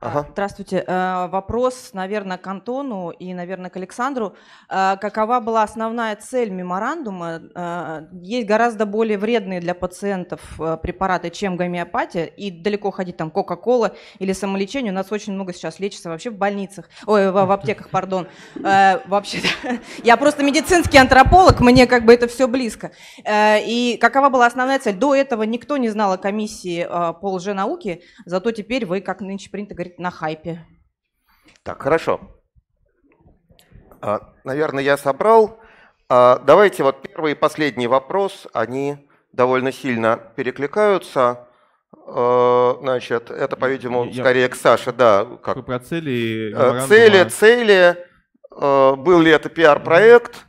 Ага. Здравствуйте. Э, вопрос, наверное, к Антону и, наверное, к Александру. Э, какова была основная цель меморандума? Э, есть гораздо более вредные для пациентов препараты, чем гомеопатия, и далеко ходить там Кока-Кола или самолечение. У нас очень много сейчас лечится вообще в больницах, ой, в, аптеках, пардон. Вообще, я просто медицинский антрополог, мне как бы это все близко. И какова была основная цель? До этого никто не знал о комиссии по лженауке, зато теперь вы, как нынче принято говорить, теперь на хайпе. Так, хорошо. А, наверное, я собрал. А, давайте вот первый и последний вопрос, они довольно сильно перекликаются. А, значит, это, по-видимому, скорее к Саше, да. Как? Про цели. Э, цели, цели. Был ли это пиар-проект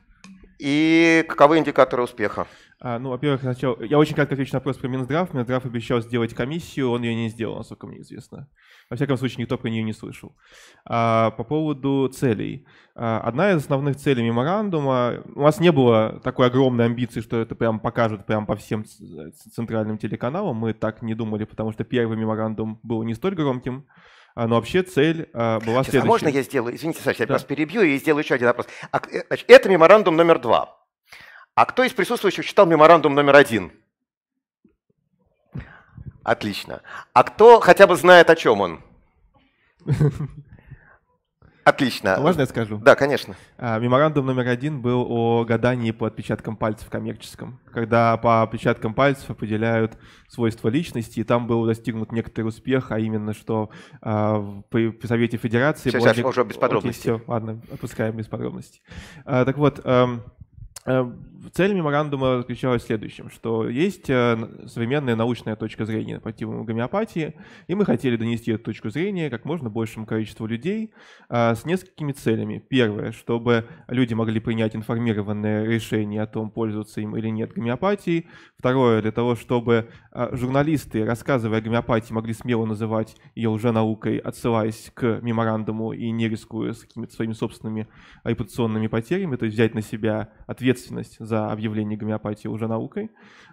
и каковы индикаторы успеха? А, ну, во-первых, сначала, я очень кратко отвечу на вопрос про Минздрав. Минздрав обещал сделать комиссию, он ее не сделал, насколько мне известно. Во всяком случае, никто про нее не слышал. А, по поводу целей. А, одна из основных целей меморандума, у нас не было такой огромной амбиции, что это прям покажут прям по всем центральным телеканалам. Мы так не думали, потому что первый меморандум был не столь громким. А, но вообще цель а, была Сейчас, следующая. А можно я сделаю, извините, Саша, я да. вас перебью и сделаю еще один вопрос. А, э, значит, это меморандум номер два. А кто из присутствующих читал меморандум номер один? Отлично. А кто хотя бы знает, о чем он? Отлично. А можно я скажу? Да, конечно. А, меморандум номер один был о гадании по отпечаткам пальцев коммерческом, когда по отпечаткам пальцев определяют свойства личности, и там был достигнут некоторый успех, а именно, что а, при Совете Федерации... Сейчас, была... сейчас уже без подробностей. Окей, все, ладно, опускаем без подробностей. Так вот, эм, Э, цель меморандума заключалась в следующем, что есть э, современная научная точка зрения на противную гомеопатии, и мы хотели донести эту точку зрения как можно большему количеству людей э, с несколькими целями. Первое, чтобы люди могли принять информированное решение о том, пользоваться им или нет гомеопатией. Второе, для того, чтобы журналисты, рассказывая о гомеопатии, могли смело называть ее уже наукой, отсылаясь к меморандуму и не рискуя с какими-то своими собственными репутационными потерями, то есть взять на себя ответ ответственность за объявление гомеопатии уже наукой.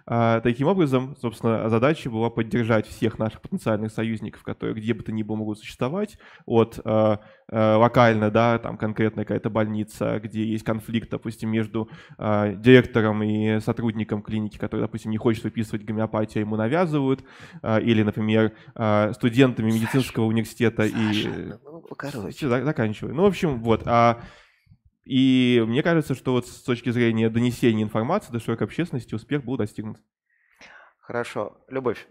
А, таким образом, собственно, задача была поддержать всех наших потенциальных союзников, которые где бы то ни было могут существовать, от а, а, локально, да, там конкретная какая-то больница, где есть конфликт, допустим, между директором и сотрудником клиники, который, допустим, не хочет выписывать гомеопатию, а ему навязывают, или, например, студентами медицинского университета Саша, и... Ну, короче. Заканчиваю. Ну, в общем, вот. А и мне кажется, что вот с точки зрения донесения информации до широкой общественности успех был достигнут. Хорошо. Любовь.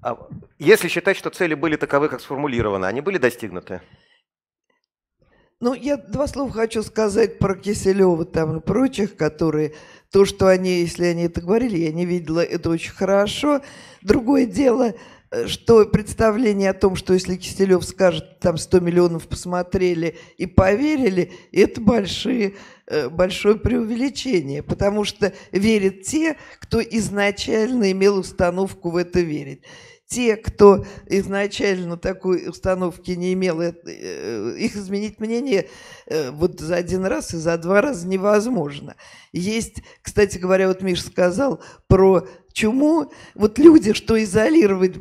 А если считать, что цели были таковы, как сформулированы, они были достигнуты? Ну, я два слова хочу сказать про Киселева там и прочих, которые то, что они, если они это говорили, я не видела, это очень хорошо. Другое дело, что представление о том, что если Киселев скажет, там 100 миллионов посмотрели и поверили, это большие, э, большое преувеличение, потому что верят те, кто изначально имел установку в это верить. Те, кто изначально такой установки не имел, э, э, их изменить мнение вот за один раз и за два раза невозможно. Есть, кстати говоря, вот Миша сказал про чуму, вот люди, что изолировать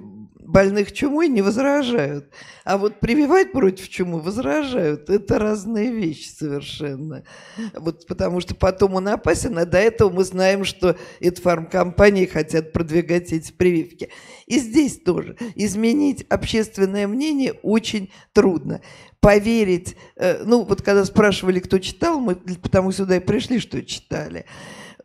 больных чумой не возражают. А вот прививать против чумы возражают. Это разные вещи совершенно. Вот потому что потом он опасен, а до этого мы знаем, что это фармкомпании хотят продвигать эти прививки. И здесь тоже изменить общественное мнение очень трудно поверить, э, ну вот когда спрашивали, кто читал, мы потому сюда и пришли, что читали.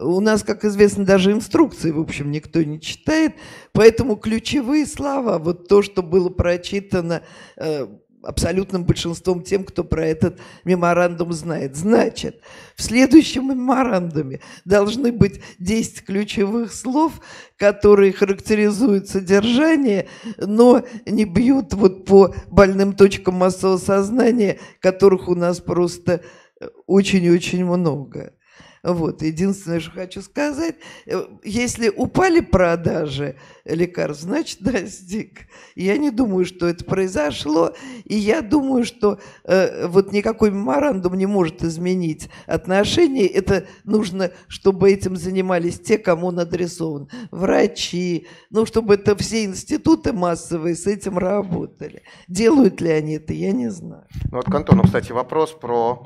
У нас, как известно, даже инструкции, в общем, никто не читает, поэтому ключевые слова, вот то, что было прочитано э, абсолютным большинством тем, кто про этот меморандум знает. Значит, в следующем меморандуме должны быть 10 ключевых слов, которые характеризуют содержание, но не бьют вот по больным точкам массового сознания, которых у нас просто очень-очень э, много. Вот, единственное, что хочу сказать, э, если упали продажи лекарств, значит, достиг. Я не думаю, что это произошло, и я думаю, что э, вот никакой меморандум не может изменить отношения. Это нужно, чтобы этим занимались те, кому он адресован. Врачи, ну, чтобы это все институты массовые с этим работали. Делают ли они это, я не знаю. Ну, вот к Антону, кстати, вопрос про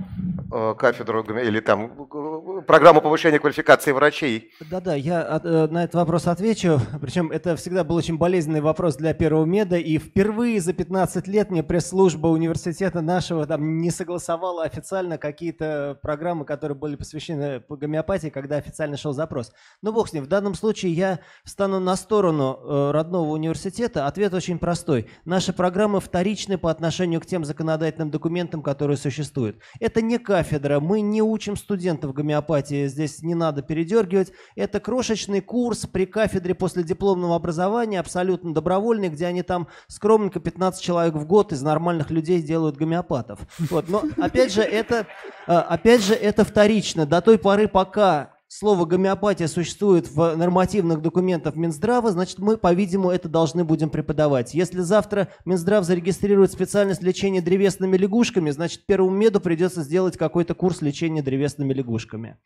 э, кафедру или там э, программу повышения квалификации врачей. Да-да, я а, э, на этот вопрос отвечу. Причем это всегда был очень болезненный вопрос для первого меда. И впервые за 15 лет мне пресс-служба университета нашего там не согласовала официально какие-то программы, которые были посвящены э, гомеопатии, когда официально шел запрос. Но ну, бог с ним. В данном случае я встану на сторону э, родного университета. Ответ очень простой. Наши программы вторичны по отношению к тем законодательным документам, которые существуют. Это не кафедра. Мы не учим студентов гомеопатии Прокопате, здесь не надо передергивать. Это крошечный курс при кафедре после дипломного образования, абсолютно добровольный, где они там скромненько 15 человек в год из нормальных людей делают гомеопатов. Вот. Но опять же, это, а, опять же, это вторично. До той поры, пока слово гомеопатия существует в нормативных документах Минздрава, значит, мы, по-видимому, это должны будем преподавать. Если завтра Минздрав зарегистрирует специальность лечения древесными лягушками, значит, первому меду придется сделать какой-то курс лечения древесными лягушками.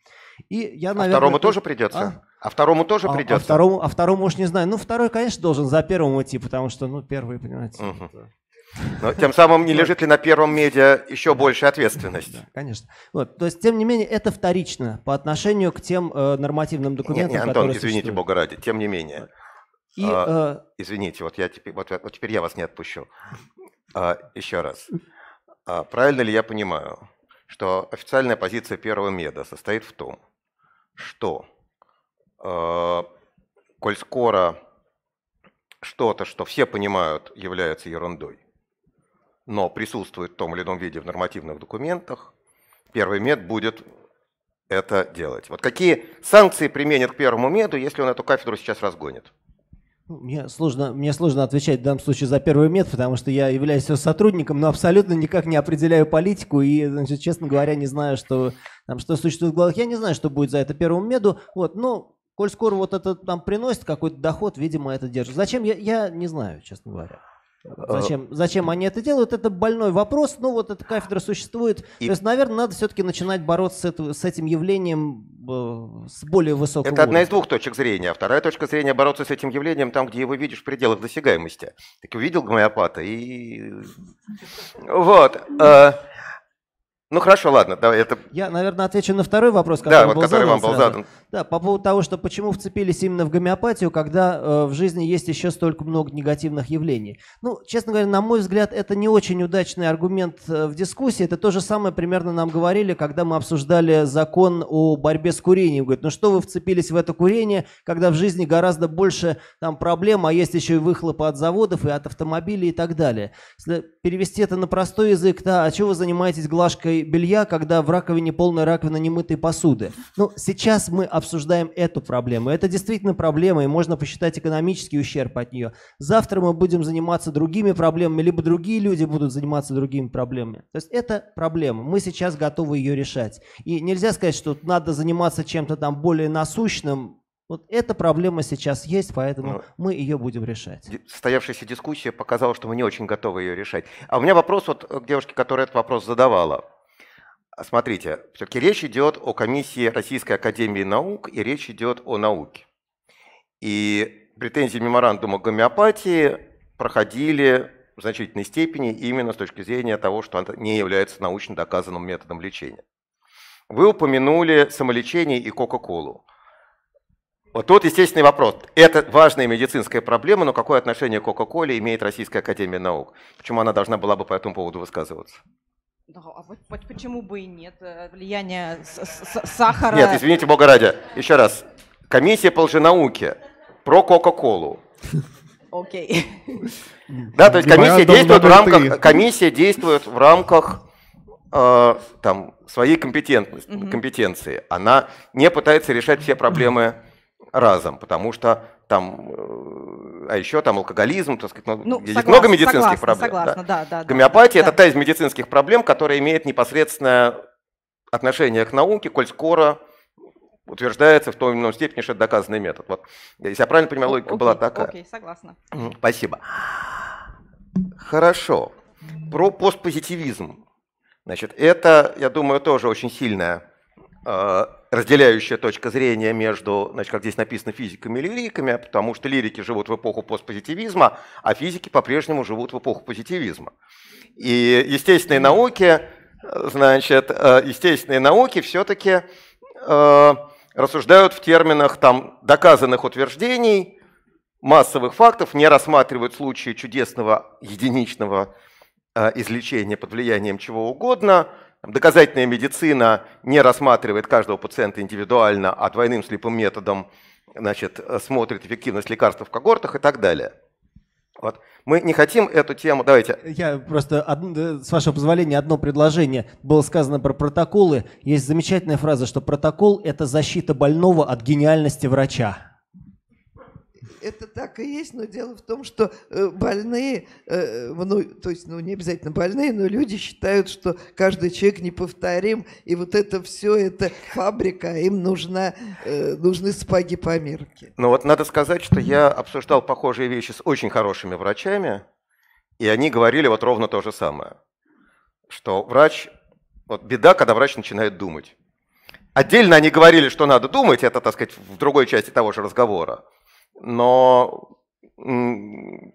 И я, а наверное, а второму это... тоже придется? А? а второму тоже а, а придется? А второму, а второму уж не знаю. Ну, второй, конечно, должен за первым идти, потому что, ну, первый, понимаете. Угу. Это... Но тем самым не лежит ли на первом медиа еще большая ответственность? Да, конечно. Вот. То есть, тем не менее, это вторично по отношению к тем э, нормативным документам, не, не, Антон, извините, существуют. бога ради, тем не менее. И, а, э... Извините, вот, я теперь, вот, вот теперь я вас не отпущу. А, еще раз. А, правильно ли я понимаю, что официальная позиция первого меда состоит в том, что, э, коль скоро что-то, что все понимают, является ерундой, но присутствует в том или ином виде в нормативных документах, первый мед будет это делать. Вот какие санкции применят к первому меду, если он эту кафедру сейчас разгонит? Ну, мне сложно, мне сложно отвечать в данном случае за первый мед, потому что я являюсь его сотрудником, но абсолютно никак не определяю политику и, значит, честно говоря, не знаю, что, там, что существует в главах. Я не знаю, что будет за это первому меду. Вот, но коль скоро вот это там приносит какой-то доход, видимо, это держит. Зачем, я, я не знаю, честно говоря. А, зачем? Зачем они это делают? Это больной вопрос. Ну вот эта кафедра существует. И... То есть, наверное, надо все-таки начинать бороться с, это, с этим явлением э, с более высокого Это уровня. одна из двух точек зрения. вторая точка зрения – бороться с этим явлением там, где его видишь в пределах досягаемости. Так увидел гомеопата и... Вот. Э, ну хорошо, ладно, Я, наверное, отвечу на второй вопрос, который, вам был задан. Да, по поводу того, что почему вцепились именно в гомеопатию, когда э, в жизни есть еще столько много негативных явлений. Ну, честно говоря, на мой взгляд, это не очень удачный аргумент э, в дискуссии. Это то же самое примерно нам говорили, когда мы обсуждали закон о борьбе с курением. Говорят, ну что вы вцепились в это курение, когда в жизни гораздо больше там проблем, а есть еще и выхлопы от заводов и от автомобилей и так далее. Если перевести это на простой язык, да, а чего вы занимаетесь глажкой белья, когда в раковине полная раковина немытой посуды? Ну, сейчас мы обсуждаем эту проблему. Это действительно проблема, и можно посчитать экономический ущерб от нее. Завтра мы будем заниматься другими проблемами, либо другие люди будут заниматься другими проблемами. То есть это проблема. Мы сейчас готовы ее решать. И нельзя сказать, что надо заниматься чем-то там более насущным, вот эта проблема сейчас есть, поэтому ну, мы ее будем решать. Состоявшаяся дискуссия показала, что мы не очень готовы ее решать. А у меня вопрос вот к девушке, которая этот вопрос задавала. Смотрите, все-таки речь идет о комиссии Российской Академии Наук и речь идет о науке. И претензии меморандума к гомеопатии проходили в значительной степени именно с точки зрения того, что она не является научно доказанным методом лечения. Вы упомянули самолечение и Кока-Колу. Вот тут естественный вопрос. Это важная медицинская проблема, но какое отношение к Кока-Коле имеет Российская Академия Наук? Почему она должна была бы по этому поводу высказываться? Да, а почему бы и нет? Э, влияние сахара... Нет, извините, бога ради. Еще раз. Комиссия по лженауке про Кока-Колу. Окей. Да, то есть комиссия действует в рамках... Комиссия действует в рамках э, там, своей компетенции. Она не пытается решать все проблемы разом, потому что там э, а еще там алкоголизм, так сказать, ну, ну, согласна, много медицинских согласна, проблем. Согласна, да. Да, да, Гомеопатия да, это да. та из медицинских проблем, которая имеет непосредственное отношение к науке, коль скоро утверждается в том или ином степени, что это доказанный метод. Вот, если я правильно понимаю, логика okay, была такая. Окей, согласна. Спасибо. Хорошо. Про постпозитивизм. Значит, это, я думаю, тоже очень сильная а, разделяющая точка зрения между, значит, как здесь написано, физиками и лириками, потому что лирики живут в эпоху постпозитивизма, а физики по-прежнему живут в эпоху позитивизма. И естественные науки, значит, э, естественные науки все-таки э, рассуждают в терминах там доказанных утверждений, массовых фактов, не рассматривают случаи чудесного единичного э, излечения под влиянием чего угодно – доказательная медицина не рассматривает каждого пациента индивидуально, а двойным слепым методом значит, смотрит эффективность лекарств в когортах и так далее. Вот. Мы не хотим эту тему, давайте. Я просто, с вашего позволения, одно предложение. Было сказано про протоколы. Есть замечательная фраза, что протокол – это защита больного от гениальности врача это так и есть, но дело в том, что э, больные, э, ну, то есть, ну, не обязательно больные, но люди считают, что каждый человек неповторим, и вот это все, это фабрика, им нужна, э, нужны спаги по мерке. Ну вот надо сказать, что я обсуждал похожие вещи с очень хорошими врачами, и они говорили вот ровно то же самое, что врач, вот беда, когда врач начинает думать. Отдельно они говорили, что надо думать, это, так сказать, в другой части того же разговора но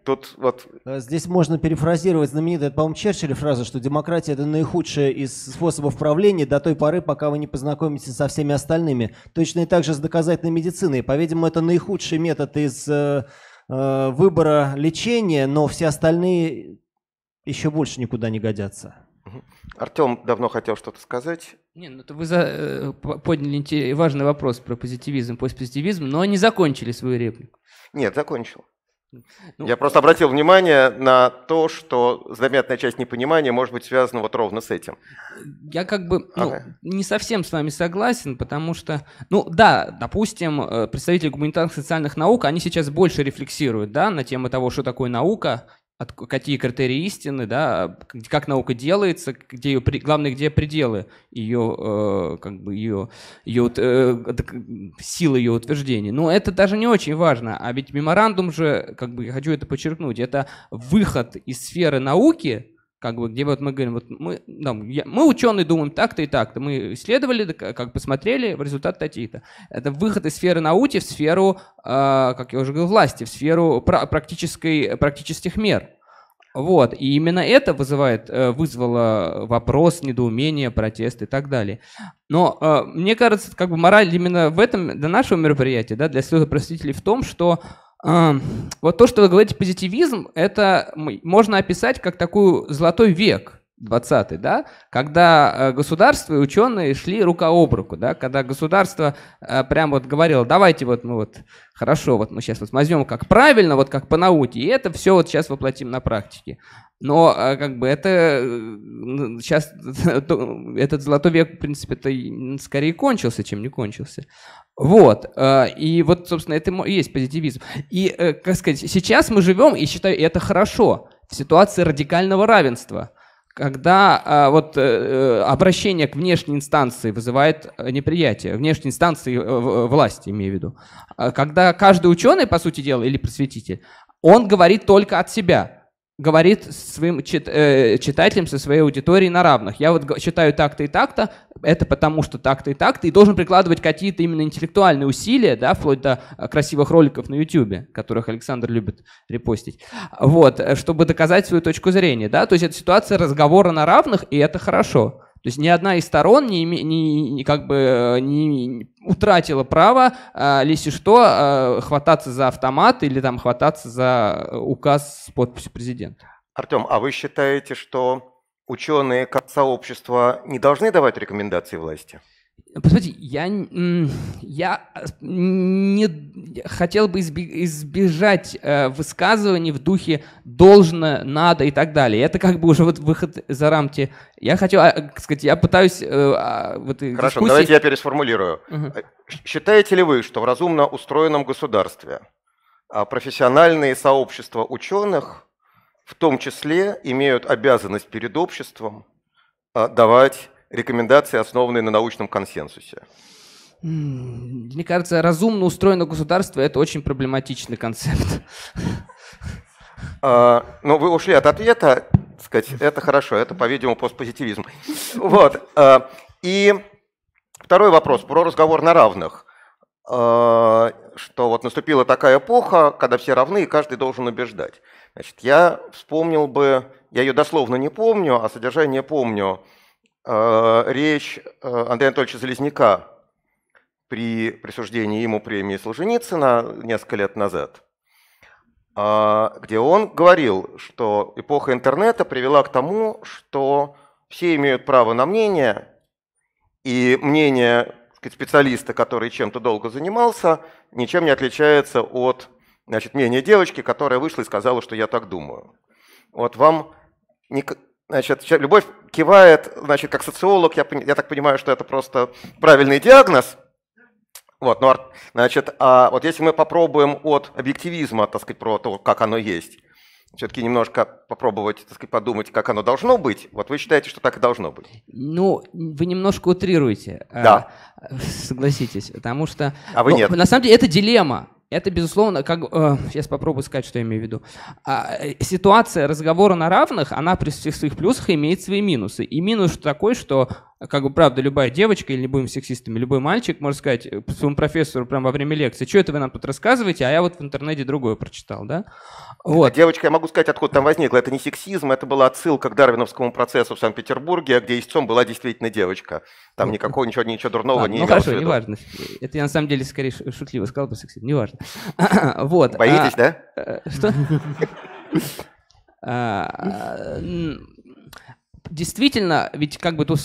тут вот... А здесь можно перефразировать знаменитую, по-моему, Черчилля фразу, что демократия – это наихудшее из способов правления до той поры, пока вы не познакомитесь со всеми остальными. Точно и так же с доказательной медициной. По-видимому, это наихудший метод из э, э, выбора лечения, но все остальные еще больше никуда не годятся. Артем давно хотел что-то сказать. Не, ну то вы за, э, подняли важный вопрос про позитивизм, постпозитивизм, но не закончили свою реплику. Нет, закончил. Ну, Я просто обратил внимание на то, что заметная часть непонимания может быть связана вот ровно с этим. Я как бы ну, ага. не совсем с вами согласен, потому что, ну да, допустим, э, представители гуманитарных социальных наук, они сейчас больше рефлексируют да, на тему того, что такое наука от, какие критерии истины, да, как наука делается, где ее, главное, где пределы ее, э, как бы ее, ее э, силы ее утверждений. Но это даже не очень важно, а ведь меморандум же, как бы я хочу это подчеркнуть, это выход из сферы науки как бы, где вот мы говорим, вот мы, там, я, мы ученые думаем так-то и так-то, мы исследовали, как посмотрели, результат такие-то. Это выход из сферы науки в сферу, э, как я уже говорил, власти, в сферу практической, практических мер. Вот, и именно это вызывает, э, вызвало вопрос, недоумение, протест и так далее. Но э, мне кажется, как бы мораль именно в этом, для нашего мероприятия, да, для исследователей в том, что вот то, что вы говорите, позитивизм, это можно описать как такой золотой век, 20 да, когда э, государство и ученые шли рука об руку, да, когда государство э, прям вот говорило, давайте вот мы ну вот, хорошо, вот мы сейчас вот возьмем как правильно, вот как по науке, и это все вот сейчас воплотим на практике. Но а, как бы это сейчас э, этот золотой век, в принципе, то скорее кончился, чем не кончился. Вот. А, и вот, собственно, это и есть позитивизм. И, э, как сказать, сейчас мы живем, и считаю, это хорошо, в ситуации радикального равенства когда а, вот э, э обращение к внешней инстанции вызывает неприятие, внешней инстанции э, власти, имею в виду, а когда каждый ученый, по сути дела, или просветитель, он говорит только от себя говорит своим чит, э, читателям, со своей аудиторией на равных. Я вот читаю так-то и так-то, это потому что так-то и так-то, и должен прикладывать какие-то именно интеллектуальные усилия, да, вплоть до э, красивых роликов на YouTube, которых Александр любит репостить, вот, э, чтобы доказать свою точку зрения, да, то есть это ситуация разговора на равных, и это хорошо. То есть ни одна из сторон не, не, не как бы э, не утратила право, э, если что, э, хвататься за автомат или там хвататься за э, указ с подписью президента. Артем, а вы считаете, что ученые как сообщество не должны давать рекомендации власти? Посмотрите, я, я не хотел бы избежать э, высказываний в духе «должно», «надо» и так далее. Это как бы уже вот выход за рамки. Я хотел, так сказать, я пытаюсь... Э, а, вот, Хорошо, дискуссии... давайте я пересформулирую. Угу. Считаете ли вы, что в разумно устроенном государстве а, профессиональные сообщества ученых в том числе имеют обязанность перед обществом а, давать рекомендации, основанные на научном консенсусе? Мне кажется, разумно устроено государство – это очень проблематичный концепт. А, но ну, вы ушли от ответа, сказать, это хорошо, это, по-видимому, постпозитивизм. Вот. А, и второй вопрос про разговор на равных. А, что вот наступила такая эпоха, когда все равны, и каждый должен убеждать. Значит, я вспомнил бы, я ее дословно не помню, а содержание помню, Э, речь э, Андрея Анатольевича Залезняка при присуждении ему премии Солженицына несколько лет назад, э, где он говорил, что эпоха интернета привела к тому, что все имеют право на мнение, и мнение сказать, специалиста, который чем-то долго занимался, ничем не отличается от значит, мнения девочки, которая вышла и сказала, что я так думаю. Вот вам Значит, любовь кивает, значит, как социолог, я, я так понимаю, что это просто правильный диагноз. Вот, ну, значит, а вот если мы попробуем от объективизма, так сказать, про то, как оно есть, все-таки немножко попробовать, так сказать, подумать, как оно должно быть. Вот вы считаете, что так и должно быть? Ну, вы немножко утрируете. Э, да. Согласитесь, потому что... А вы ну, нет. На самом деле это дилемма. Это, безусловно, как... Э, сейчас попробую сказать, что я имею в виду. А, э, ситуация разговора на равных, она при всех своих плюсах имеет свои минусы. И минус такой, что как бы, правда, любая девочка, или не будем сексистами, любой мальчик может сказать э, своему профессору прямо во время лекции, что это вы нам тут рассказываете, а я вот в интернете другое прочитал, да? А вот. Девочка, я могу сказать, откуда там возникло. Это не сексизм, это была отсылка к дарвиновскому процессу в Санкт-Петербурге, где истцом была действительно девочка. Там ну, никакого, ну. ничего, ничего дурного а, не Ну хорошо, неважно. Это я на самом деле скорее шутливо сказал про сексизм, неважно. Вот. А, Боитесь, да? Э, что? А, действительно, ведь как бы тут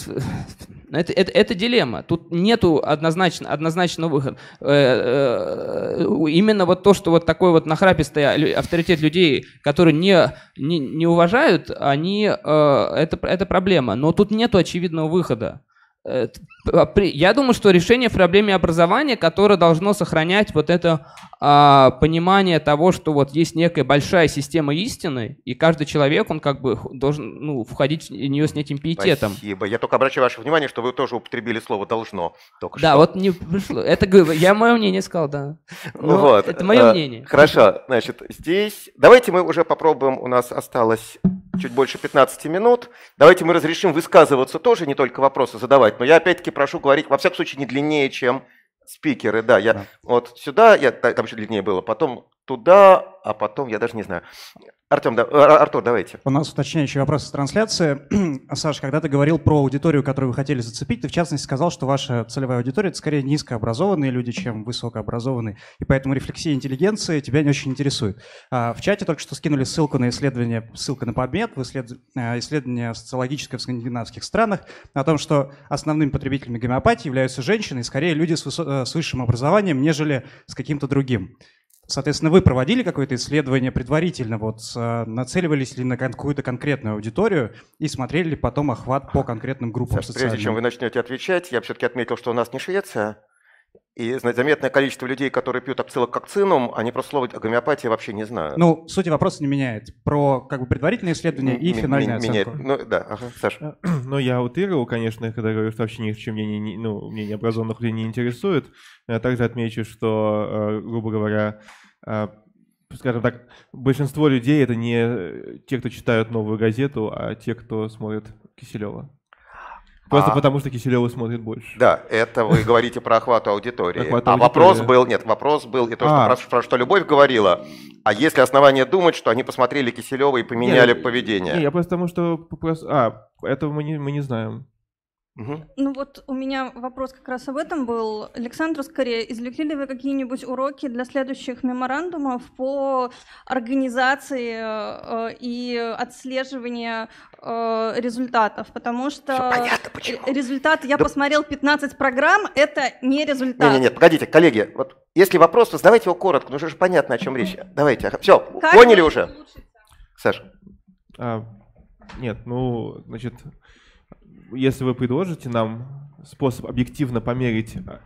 это, это, это дилемма. Тут нету однозначно, однозначного выхода. Э, э, именно вот то, что вот такой вот нахрапистый авторитет людей, которые не, не, не уважают, они, э, это, это проблема. Но тут нету очевидного выхода. Э, а я думаю, что решение в проблеме образования, которое должно сохранять вот это а, понимание того, что вот есть некая большая система истины, и каждый человек, он как бы должен ну, входить в нее с неким пиететом. Спасибо. Я только обращаю ваше внимание, что вы тоже употребили слово «должно» только да, что. вот не пришло. Это я мое мнение сказал, да. Ну вот. Это мое э, мнение. Хорошо, значит, здесь... Давайте мы уже попробуем, у нас осталось чуть больше 15 минут. Давайте мы разрешим высказываться тоже, не только вопросы задавать, но я опять-таки прошу говорить, во всяком случае, не длиннее, чем Спикеры, да. Я да. вот сюда, я, там еще длиннее было, потом туда, а потом, я даже не знаю. Артем, да, Артур, давайте. У нас уточняющий вопрос из трансляции. Саша, когда ты говорил про аудиторию, которую вы хотели зацепить, ты в частности сказал, что ваша целевая аудитория это скорее низкообразованные люди, чем высокообразованные, и поэтому рефлексия интеллигенции тебя не очень интересует. А, в чате только что скинули ссылку на исследование, ссылка на подмет, а, исследование социологическое в скандинавских странах о том, что основными потребителями гомеопатии являются женщины и скорее люди с э, высшим образованием, нежели с каким-то другим. Соответственно, вы проводили какое-то исследование предварительно, вот э, нацеливались ли на какую-то конкретную аудиторию и смотрели потом охват по конкретным группам Саш, социальным? Прежде чем вы начнете отвечать, я все-таки отметил, что у нас не Швеция, и заметное количество людей, которые пьют акцилококцином, они про слово гомеопатия вообще не знают. Ну, суть вопроса не меняет. Про как бы предварительные исследования и финальные оценку. Меняет. Ну, да, ага, Саша. Э, ну, я утрировал, конечно, когда говорю, что вообще ни в чем мне не, ну, мне необразованных людей не интересует. Я также отмечу, что, э, грубо говоря, э, скажем так, большинство людей это не те, кто читают новую газету, а те, кто смотрит Киселева. Просто а, потому, что Киселева смотрит больше. Да, это вы говорите про охват аудитории. Охват а аудитория. вопрос был, нет, вопрос был и то, что, а. про, про что Любовь говорила. А есть ли основания думать, что они посмотрели Киселева и поменяли нет, поведение? Нет, я просто потому, что... А, этого мы не, мы не знаем. Ну вот у меня вопрос как раз об этом был. Александр, скорее, извлекли ли вы какие-нибудь уроки для следующих меморандумов по организации э, и отслеживанию э, результатов? Потому что Все понятно, почему. результат, я да... посмотрел 15 программ, это не результат. Нет, нет, нет, погодите, коллеги, вот если вопрос, то задавайте его коротко, ну же понятно, о чем речь. Давайте, все, как поняли уже? Улучшится? Саша. А, нет, ну, значит, если вы предложите нам способ объективно померить а,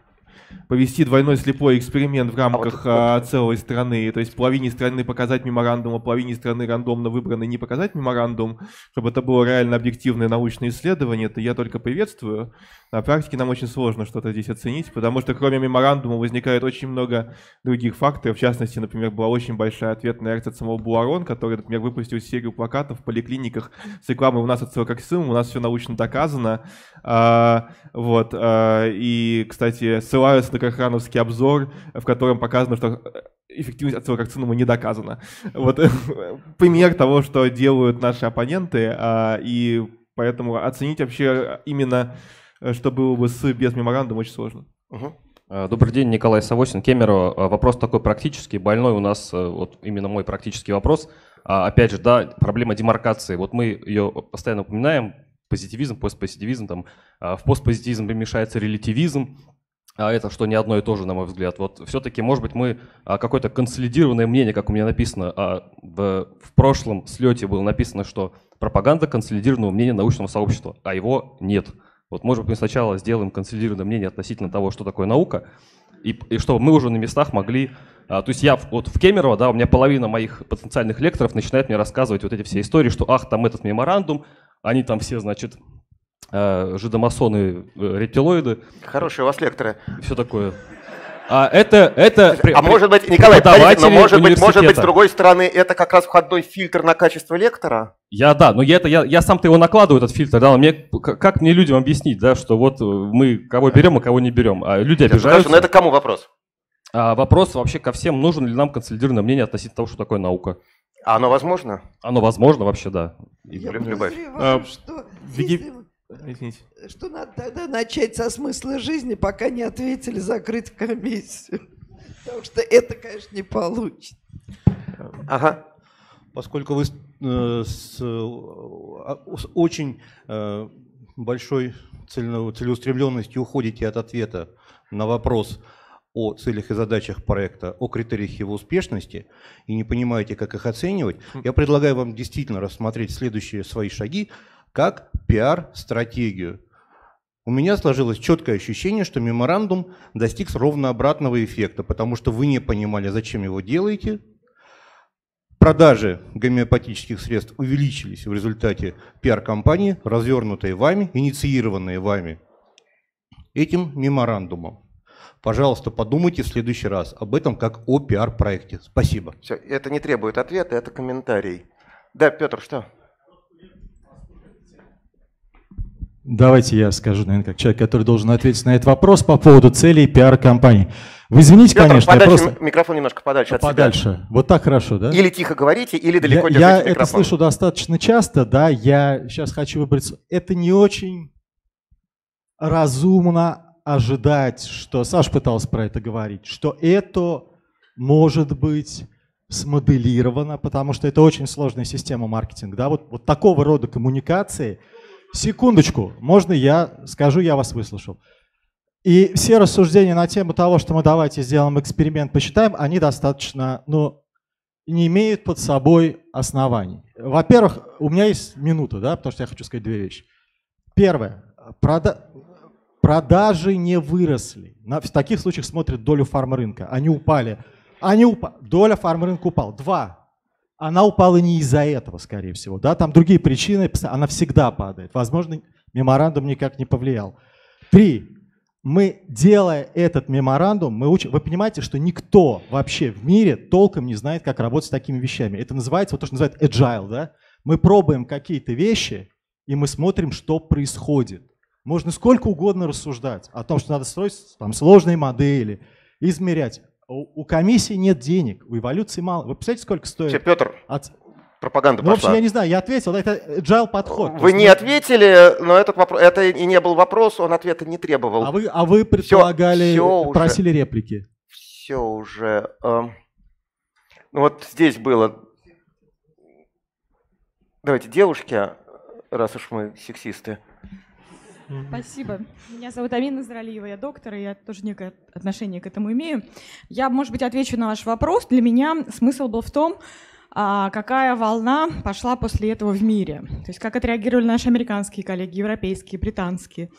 повести двойной слепой эксперимент в а рамках а, целой страны, то есть половине страны показать меморандум, а половине страны рандомно выбранный не показать меморандум, чтобы это было реально объективное научное исследование, это я только приветствую. На практике нам очень сложно что-то здесь оценить, потому что кроме меморандума возникает очень много других факторов. В частности, например, была очень большая ответная реакция от самого Буарон, который, например, выпустил серию плакатов в поликлиниках с рекламой «У нас от своего силококсима, у нас все научно доказано». А, вот. А, и, кстати, ссылаюсь называется Дакархановский обзор, в котором показано, что э, эффективность от вакцинома не доказана. Вот пример того, что делают наши оппоненты, а, и поэтому оценить вообще э, именно, э, что было бы с без меморандума, очень сложно. А, добрый день, Николай Савосин, Кемеров. А, вопрос такой практический, больной у нас, вот именно мой практический вопрос. Опять же, да, проблема демаркации. Вот мы ее постоянно упоминаем, позитивизм, постпозитивизм, там, в постпозитивизм мешается релятивизм, а это что не одно и то же, на мой взгляд. Вот все-таки, может быть, мы а, какое-то консолидированное мнение, как у меня написано, а, в, в прошлом слете было написано, что пропаганда консолидированного мнения научного сообщества, а его нет. Вот, может быть, мы сначала сделаем консолидированное мнение относительно того, что такое наука, и, и чтобы мы уже на местах могли... А, то есть я вот в Кемерово, да, у меня половина моих потенциальных лекторов начинает мне рассказывать вот эти все истории, что ах, там этот меморандум, они там все, значит, Э, жидомасоны, э, рептилоиды. Хорошие у вас лекторы. Все такое. А это, это а может быть, Николай, подождите, но может быть, может быть, с другой стороны, это как раз входной фильтр на качество лектора? Я, да, но я, это, я, я сам-то его накладываю, этот фильтр, да, но мне, как, мне людям объяснить, да, что вот э, мы кого берем, а кого не берем, а люди ну, обижаются. Хорошо, но это кому вопрос? А, вопрос вообще ко всем, нужен ли нам консолидированное мнение относительно того, что такое наука. А оно возможно? Оно возможно вообще, да. Я, я а, что... Вики... Извините. Что надо тогда начать со смысла жизни, пока не ответили закрыть комиссию. Потому что это, конечно, не получится. Ага. Поскольку вы э, э, а, с очень э, большой целеустремленностью уходите от ответа на вопрос о целях и задачах проекта, о критериях его успешности и не понимаете, как их оценивать, хм. я предлагаю вам действительно рассмотреть следующие свои шаги как пиар-стратегию. У меня сложилось четкое ощущение, что меморандум достиг ровно обратного эффекта, потому что вы не понимали, зачем его делаете. Продажи гомеопатических средств увеличились в результате пиар-компании, развернутой вами, инициированной вами этим меморандумом. Пожалуйста, подумайте в следующий раз об этом как о пиар-проекте. Спасибо. Все, это не требует ответа, это комментарий. Да, Петр, что? Давайте я скажу, наверное, как человек, который должен ответить на этот вопрос по поводу целей пиар-компании. Вы извините, Петр, конечно, подальше, я просто... микрофон немножко подальше. От подальше. Себя. Вот так хорошо, да? Или тихо говорите, или далеко я, держите я микрофон. Я это слышу достаточно часто, да. Я сейчас хочу выбрать. Это не очень разумно ожидать, что Саш пытался про это говорить, что это может быть смоделировано, потому что это очень сложная система маркетинга, да. Вот вот такого рода коммуникации – Секундочку, можно я скажу, я вас выслушал. И все рассуждения на тему того, что мы давайте сделаем эксперимент, посчитаем, они достаточно, ну, не имеют под собой оснований. Во-первых, у меня есть минута, да, потому что я хочу сказать две вещи. Первое. Прода... Продажи не выросли. На... В таких случаях смотрят долю фармрынка. Они упали. Они упали, Доля фармрынка упала. Два она упала не из-за этого, скорее всего. Да? Там другие причины, она всегда падает. Возможно, меморандум никак не повлиял. Три. Мы, делая этот меморандум, мы учим... Вы понимаете, что никто вообще в мире толком не знает, как работать с такими вещами. Это называется, вот то, что называют agile, да? Мы пробуем какие-то вещи, и мы смотрим, что происходит. Можно сколько угодно рассуждать о том, что надо строить там, сложные модели, измерять. У, комиссии нет денег, у эволюции мало. Вы представляете, сколько стоит? Че, Петр, От... пропаганда ну, пошла. В общем, я не знаю, я ответил, это agile подход. Вы есть, не мы... ответили, но этот вопрос, это и не был вопрос, он ответа не требовал. А вы, а вы предполагали, все, все просили уже, реплики. Все уже. Ну вот здесь было. Давайте девушки, раз уж мы сексисты. Спасибо. Меня зовут Амина Израилева, я доктор, и я тоже некое отношение к этому имею. Я, может быть, отвечу на ваш вопрос. Для меня смысл был в том, а, какая волна пошла после этого в мире. То есть как отреагировали наши американские коллеги, европейские, британские.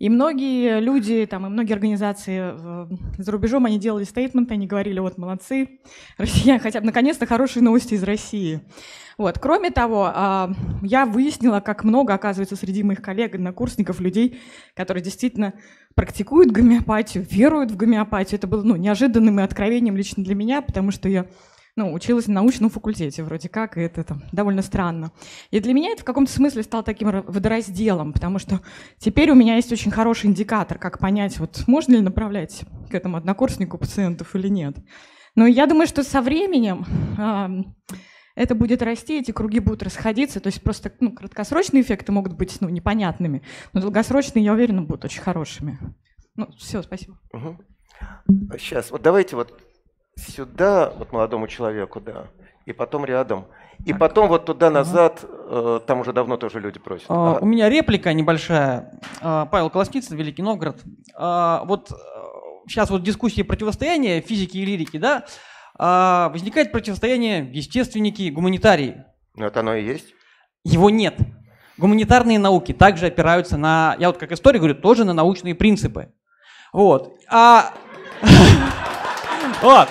И многие люди, там, и многие организации э, за рубежом, они делали стейтменты, они говорили, вот, молодцы, россияне, хотя бы, наконец-то, хорошие новости из России. Вот. Кроме того, а, я выяснила, как много, оказывается, среди моих коллег, однокурсников, людей, которые действительно практикуют гомеопатию, веруют в гомеопатию. Это было ну, неожиданным и откровением лично для меня, потому что я ну, училась на научном факультете вроде как, и это там довольно странно. И для меня это в каком-то смысле стало таким водоразделом, потому что теперь у меня есть очень хороший индикатор, как понять, вот можно ли направлять к этому однокурснику пациентов или нет. Но я думаю, что со временем э, это будет расти, эти круги будут расходиться. То есть просто ну, краткосрочные эффекты могут быть ну, непонятными, но долгосрочные, я уверена, будут очень хорошими. Ну, все, спасибо. Угу. Сейчас, вот давайте вот сюда, вот молодому человеку, да, и потом рядом. И так. потом вот туда-назад, ага. Э, там уже давно тоже люди просят. А, ага. У меня реплика небольшая. А, Павел Колосницын, Великий Новгород. А, вот сейчас э, вот дискуссии противостояния физики и лирики, да, а, возникает противостояние естественники гуманитарии. Но ну, это оно и есть. Его нет. Гуманитарные науки также опираются на, я вот как историк говорю, тоже на научные принципы. Вот. А... вот.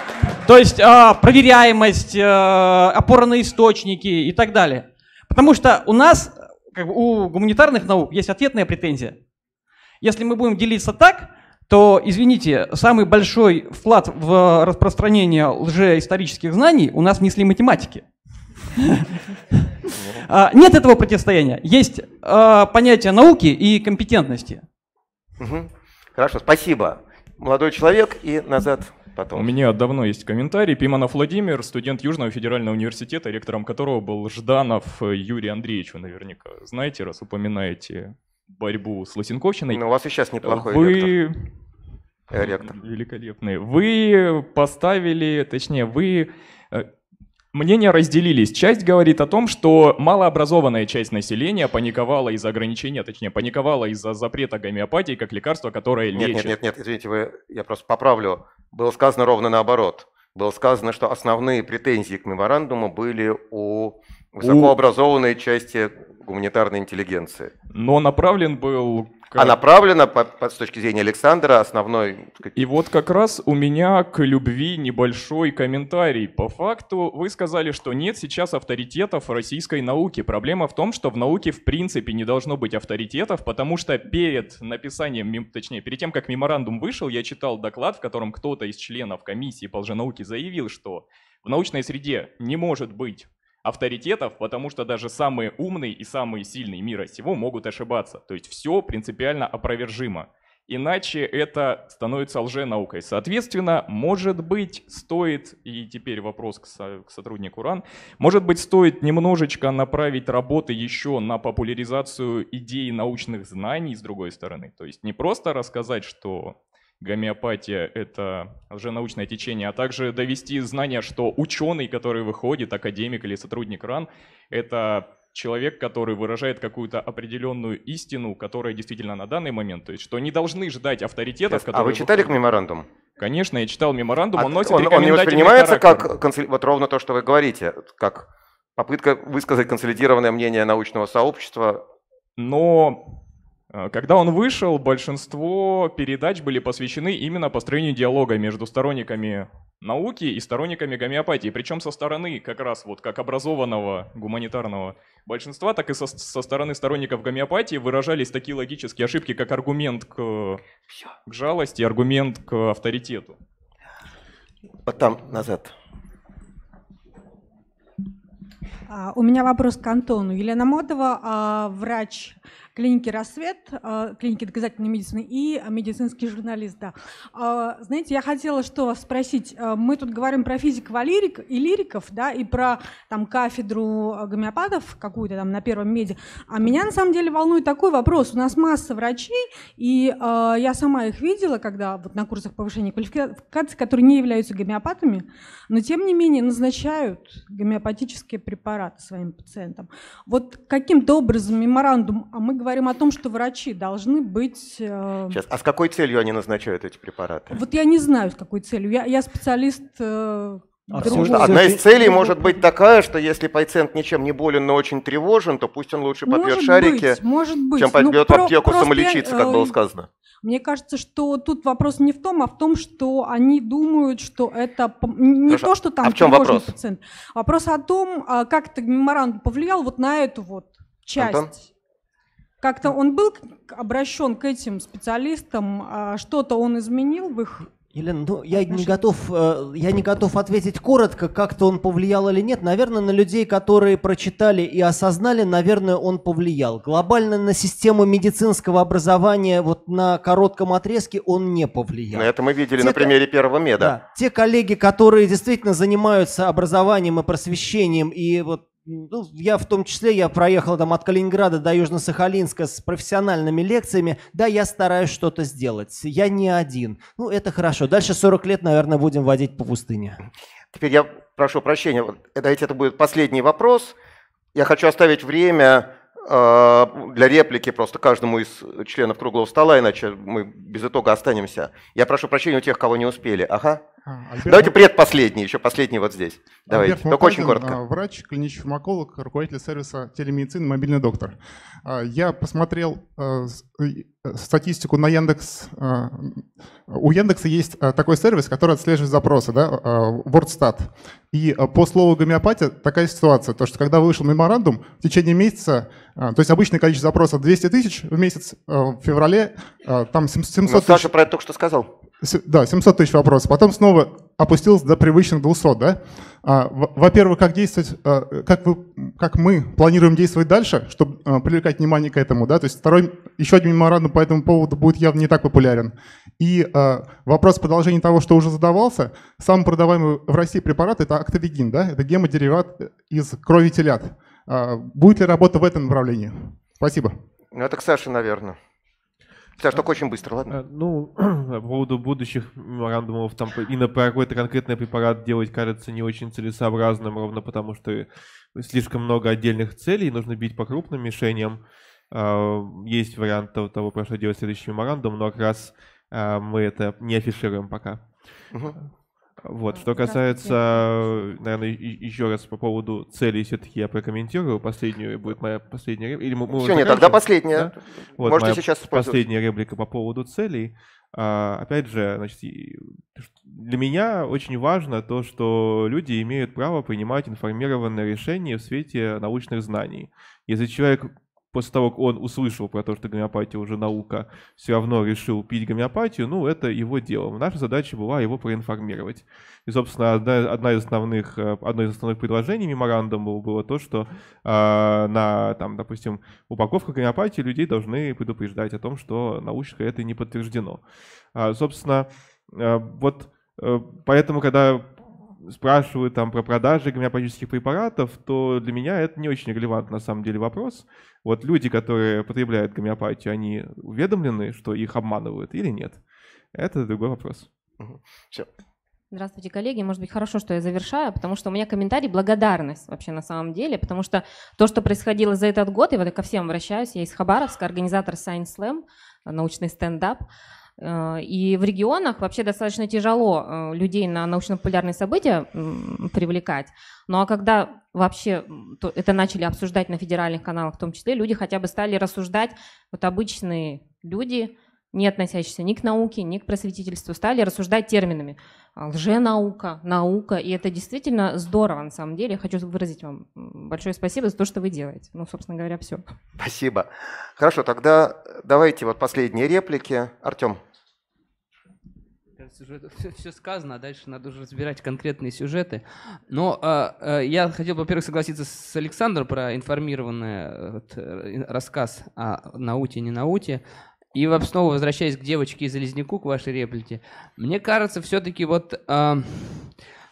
То есть э, проверяемость, э, опора на источники и так далее. Потому что у нас, как бы, у гуманитарных наук, есть ответная претензия. Если мы будем делиться так, то, извините, самый большой вклад в распространение лжеисторических знаний у нас несли математики. А, нет этого противостояния. Есть а, понятие науки и компетентности. Хорошо, спасибо. Молодой человек и назад потом. У меня давно есть комментарий. Пиманов Владимир, студент Южного федерального университета, ректором которого был Жданов Юрий Андреевич. Вы наверняка знаете, раз упоминаете борьбу с Лосенковщиной. Но ну, у вас и сейчас неплохой Вы... Ректор. Э, ректор. Великолепный. Вы поставили, точнее, вы э, Мнения разделились. Часть говорит о том, что малообразованная часть населения паниковала из-за ограничения, точнее, паниковала из-за запрета гомеопатии как лекарства, которое нет, лечит. Нет, нет, нет, извините, вы, я просто поправлю. Было сказано ровно наоборот. Было сказано, что основные претензии к меморандуму были у высокообразованной у... части гуманитарной интеллигенции. Но направлен был а направлена, по, по, с точки зрения Александра, основной... И вот как раз у меня к любви небольшой комментарий. По факту вы сказали, что нет сейчас авторитетов российской науки. Проблема в том, что в науке в принципе не должно быть авторитетов, потому что перед написанием, точнее, перед тем, как меморандум вышел, я читал доклад, в котором кто-то из членов комиссии по лженауке заявил, что в научной среде не может быть авторитетов, потому что даже самые умные и самые сильные мира сего могут ошибаться. То есть все принципиально опровержимо. Иначе это становится лженаукой. Соответственно, может быть, стоит, и теперь вопрос к, к сотруднику РАН, может быть, стоит немножечко направить работы еще на популяризацию идей научных знаний, с другой стороны. То есть не просто рассказать, что гомеопатия — это уже научное течение, а также довести знание, что ученый, который выходит, академик или сотрудник РАН, это человек, который выражает какую-то определенную истину, которая действительно на данный момент, то есть что не должны ждать авторитетов, Сейчас, которые... А вы читали выходят. меморандум? Конечно, я читал меморандум, а он носит он, он не воспринимается характер. как, вот ровно то, что вы говорите, как попытка высказать консолидированное мнение научного сообщества? Но Э, когда он вышел, большинство передач были посвящены именно построению диалога между сторонниками науки и сторонниками гомеопатии. Причем со стороны как раз вот как образованного гуманитарного большинства, так и со, со стороны сторонников гомеопатии выражались такие логические ошибки, как аргумент к, к жалости, аргумент к авторитету. Вот там, назад. А, у меня вопрос к Антону. Елена Мотова, а, врач клиники «Рассвет», а, клиники доказательной медицины и медицинский журналист. Да. А, знаете, я хотела что вас спросить. А, мы тут говорим про физиков лирик и лириков, да, и про там, кафедру гомеопатов какую-то там на первом меди. А меня на самом деле волнует такой вопрос. У нас масса врачей, и я сама их видела, когда вот на курсах повышения квалификации, которые не являются гомеопатами, но тем не менее назначают гомеопатические препараты своим пациентам. Вот каким-то образом меморандум, а мы говорим о том, что врачи должны быть... Э, Сейчас, а с какой целью они назначают эти препараты? Вот я не знаю, с какой целью. Я, я специалист... Э... А одна из целей может быть такая, что если пациент ничем не болен, но очень тревожен, то пусть он лучше подбьет может шарики, быть, может быть. чем пойдет ну, в аптеку самолечиться, как э, было сказано. Мне кажется, что тут вопрос не в том, а в том, что они думают, что это не Хорошо. то, что там а в чем вопрос? пациент. Вопрос о том, а как это меморандум повлиял вот на эту вот часть. Антон? Как-то он был обращен к этим специалистам, а что-то он изменил в их Елена, ну я не готов, э, я не готов ответить коротко, как-то он повлиял или нет. Наверное, на людей, которые прочитали и осознали, наверное, он повлиял. Глобально на систему медицинского образования вот на коротком отрезке он не повлиял. Но это мы видели те, на примере первого меда. Да, те коллеги, которые действительно занимаются образованием и просвещением и вот ну, я в том числе, я проехал там от Калининграда до Южно-Сахалинска с профессиональными лекциями. Да, я стараюсь что-то сделать. Я не один. Ну, это хорошо. Дальше 40 лет, наверное, будем водить по пустыне. Теперь я прошу прощения. Дайте, это будет последний вопрос. Я хочу оставить время э, для реплики просто каждому из членов круглого стола, иначе мы без итога останемся. Я прошу прощения у тех, кого не успели. Ага. А, Альберт... Давайте предпоследний, еще последний вот здесь. Давайте, Альберт только Мукадин, очень коротко. А, врач, клинический фармаколог, руководитель сервиса телемедицины «Мобильный доктор». А, я посмотрел э, э, статистику на Яндекс. У Яндекса есть такой сервис, который отслеживает запросы, да, WordStat. И по слову гомеопатия такая ситуация, то что когда вышел меморандум, в течение месяца, то есть обычное количество запросов 200 тысяч в месяц, в феврале там 700 ну, тысяч. Саша про это только что сказал. Да, 700 тысяч вопросов. Потом снова опустился до привычных 200, да? А, во-первых, как действовать, а, как, вы, как мы планируем действовать дальше, чтобы а, привлекать внимание к этому, да? То есть второй, еще один меморандум по этому поводу будет явно не так популярен. И вопрос продолжения того, что уже задавался, самый продаваемый в России препарат – это актовигин, да? Это гемодериват из крови телят. Будет ли работа в этом направлении? Спасибо. Ну, это к Саше, наверное. Саш, только очень быстро, ладно? Э, ну, по поводу будущих меморандумов, там и на какой-то конкретный препарат делать кажется не очень целесообразным, ровно потому что слишком много отдельных целей, нужно бить по крупным мишеням. А, есть вариант того, про что делать следующий меморандум, но как раз а, мы это не афишируем пока. Угу. Вот, что касается, наверное, еще раз по поводу целей, все-таки я прокомментирую. Последнюю будет моя последняя реплика. Или мы, Еще нет, тогда последняя. Да? Вот, Можете моя сейчас Последняя реплика по поводу целей. А, опять же, значит, для меня очень важно то, что люди имеют право принимать информированные решения в свете научных знаний. Если человек после того, как он услышал про то, что гомеопатия уже наука, все равно решил пить гомеопатию, ну, это его дело. Наша задача была его проинформировать. И, собственно, одна, одна из основных, э, одно из основных предложений меморандума было то, что э, на, там, допустим, упаковка гомеопатии людей должны предупреждать о том, что научно это не подтверждено. А, собственно, э, вот э, поэтому, когда спрашивают там про продажи гомеопатических препаратов, то для меня это не очень релевантный на самом деле вопрос. Вот люди, которые потребляют гомеопатию, они уведомлены, что их обманывают или нет? Это другой вопрос. Все. Здравствуйте, коллеги. Может быть, хорошо, что я завершаю, потому что у меня комментарий благодарность вообще на самом деле, потому что то, что происходило за этот год, и вот я ко всем обращаюсь, я из Хабаровска, организатор Science Slam, научный стендап, Э, и в регионах вообще достаточно тяжело э, людей на научно-популярные события привлекать. Ну а когда вообще это начали обсуждать на федеральных каналах в том числе, люди хотя бы стали рассуждать, вот обычные люди, не относящиеся ни к науке, ни к просветительству, стали рассуждать терминами а, лженаука, наука, и это действительно здорово на самом деле. Я хочу выразить вам большое спасибо за то, что вы делаете. Ну, собственно говоря, все. Спасибо. Хорошо, тогда давайте вот последние реплики. Артем. Кажется, уже все, все сказано, а дальше надо уже разбирать конкретные сюжеты. Но э, я хотел, во-первых, согласиться с Александром про информированный э, вот, э, рассказ о науте не ненауте. И вот снова возвращаясь к девочке и Залезняку, к вашей реплике, мне кажется, все-таки вот... Э,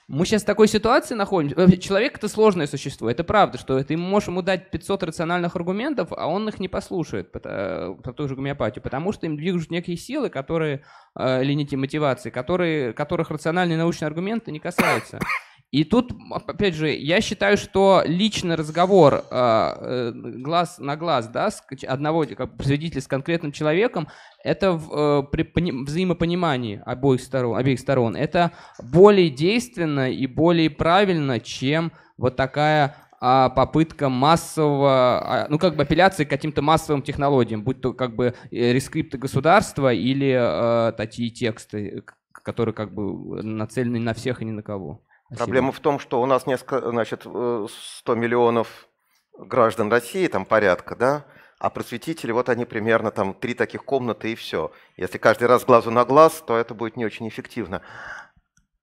мы сейчас в такой ситуации находимся. Человек — это сложное существо, это правда, что ты можешь ему дать 500 рациональных аргументов, а он их не послушает э, про ту же гомеопатию, потому что им движут некие силы, которые, э, или некие мотивации, которые, которых рациональные научные аргументы не касаются. И тут, опять же, я считаю, что личный разговор э, э глаз на глаз, да, с одного как свидетеля с конкретным человеком, это в, э, при взаимопонимании обоих сторон, обеих сторон. Это более действенно и более правильно, чем вот такая а попытка массового, а, ну как бы апелляции к каким-то массовым технологиям, будь то как бы э, рескрипты государства или э, такие тексты, которые как бы нацелены на всех и ни на кого. Спасибо. Проблема в том, что у нас несколько, значит, 100 э, миллионов граждан России, там порядка, да, а просветители, вот они примерно там три таких комнаты и все. Если каждый раз глазу на глаз, то это будет не очень эффективно.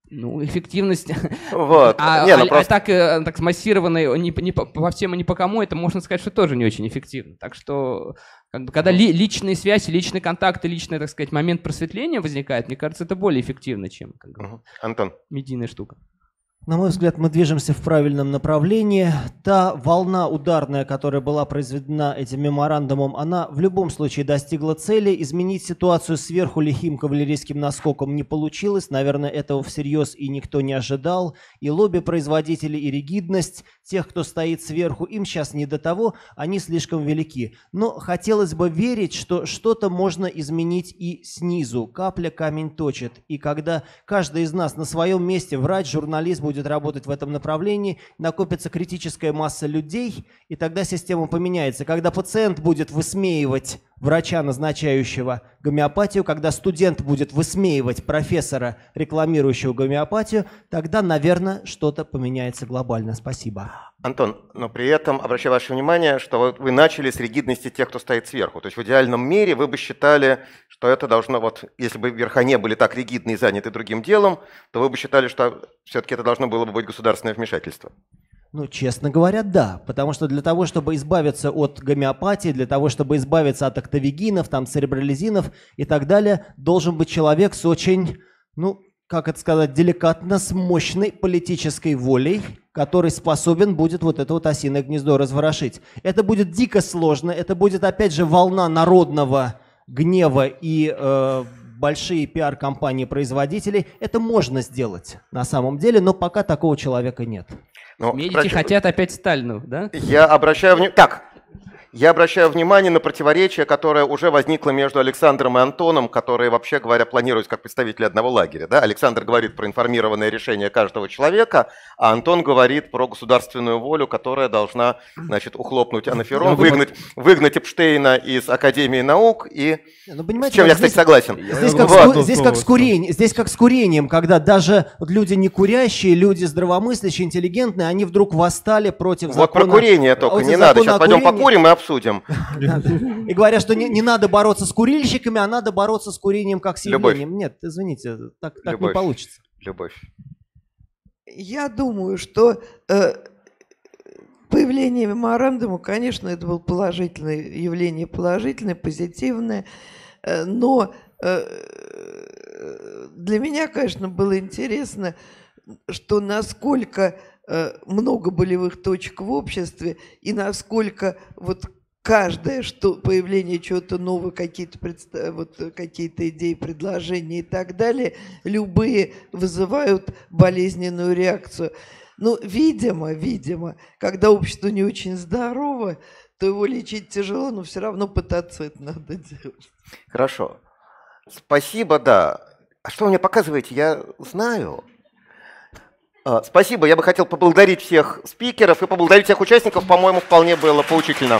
Ну, эффективность. Вот. А, не, ну, а, просто... а так, э, так смассированной э, не, не по, по всем и не по кому, это можно сказать, что тоже не очень эффективно. Так что, как бы, когда ну. ли, личные связи, личные контакты, личный, так сказать, момент просветления возникает, мне кажется, это более эффективно, чем как бы, Антон. медийная штука. На мой взгляд, мы движемся в правильном направлении. Та волна ударная, которая была произведена этим меморандумом, она в любом случае достигла цели. Изменить ситуацию сверху лихим кавалерийским наскоком не получилось. Наверное, этого всерьез и никто не ожидал. И лобби производителей, и ригидность тех, кто стоит сверху, им сейчас не до того, они слишком велики. Но хотелось бы верить, что что-то можно изменить и снизу. Капля камень точит. И когда каждый из нас на своем месте врач, журналист будет будет работать в этом направлении, накопится критическая масса людей, и тогда система поменяется. Когда пациент будет высмеивать врача, назначающего гомеопатию, когда студент будет высмеивать профессора, рекламирующего гомеопатию, тогда, наверное, что-то поменяется глобально. Спасибо. Антон, но при этом обращаю ваше внимание, что вот вы начали с ригидности тех, кто стоит сверху. То есть в идеальном мире вы бы считали, что это должно, вот если бы верхане были так ригидны и заняты другим делом, то вы бы считали, что все-таки это должно было бы быть государственное вмешательство. Ну, честно говоря, да. Потому что для того, чтобы избавиться от гомеопатии, для того, чтобы избавиться от октавигинов, там, церебролизинов и так далее, должен быть человек с очень, ну, как это сказать, деликатно, с мощной политической волей, который способен будет вот это вот осиное гнездо разворошить. Это будет дико сложно, это будет, опять же, волна народного гнева и э, большие пиар-компании производителей. Это можно сделать на самом деле, но пока такого человека нет. Но, Медики кстати, хотят опять Сталину, да? Я обращаю внимание... Так, я обращаю внимание на противоречие, которое уже возникло между Александром и Антоном, которые, вообще говоря, планируют как представители одного лагеря. Да? Александр говорит про информированное решение каждого человека, а Антон говорит про государственную волю, которая должна значит, ухлопнуть ну, анаферон, выгнать, выгнать Эпштейна из Академии наук. И... Ну, понимаете, с чем я, здесь, кстати, согласен. Здесь как, вот. с, здесь, как с курень, здесь как с курением, когда даже люди не курящие, люди здравомыслящие, интеллигентные, они вдруг восстали против вот закона. Вот про курение только, вот не надо. Сейчас пойдем покурим и а обсудим. И говорят, что не надо бороться с курильщиками, а надо бороться с курением как с явлением. Нет, извините, так не получится. Любовь. Я думаю, что э, появление меморандума, конечно, это было положительное явление, положительное, позитивное, э, но э, для меня, конечно, было интересно, что насколько Э, много болевых точек в обществе и насколько вот каждое что, появление чего-то нового, какие-то вот, э, какие идеи, предложения и так далее, любые вызывают болезненную реакцию. Ну, видимо, видимо, когда общество не очень здорово, то его лечить тяжело, но все равно пытаться это надо делать. Хорошо. Спасибо, да. А что вы мне показываете? Я знаю. А, спасибо. Я бы хотел поблагодарить всех спикеров и поблагодарить всех участников. По-моему, вполне было поучительно.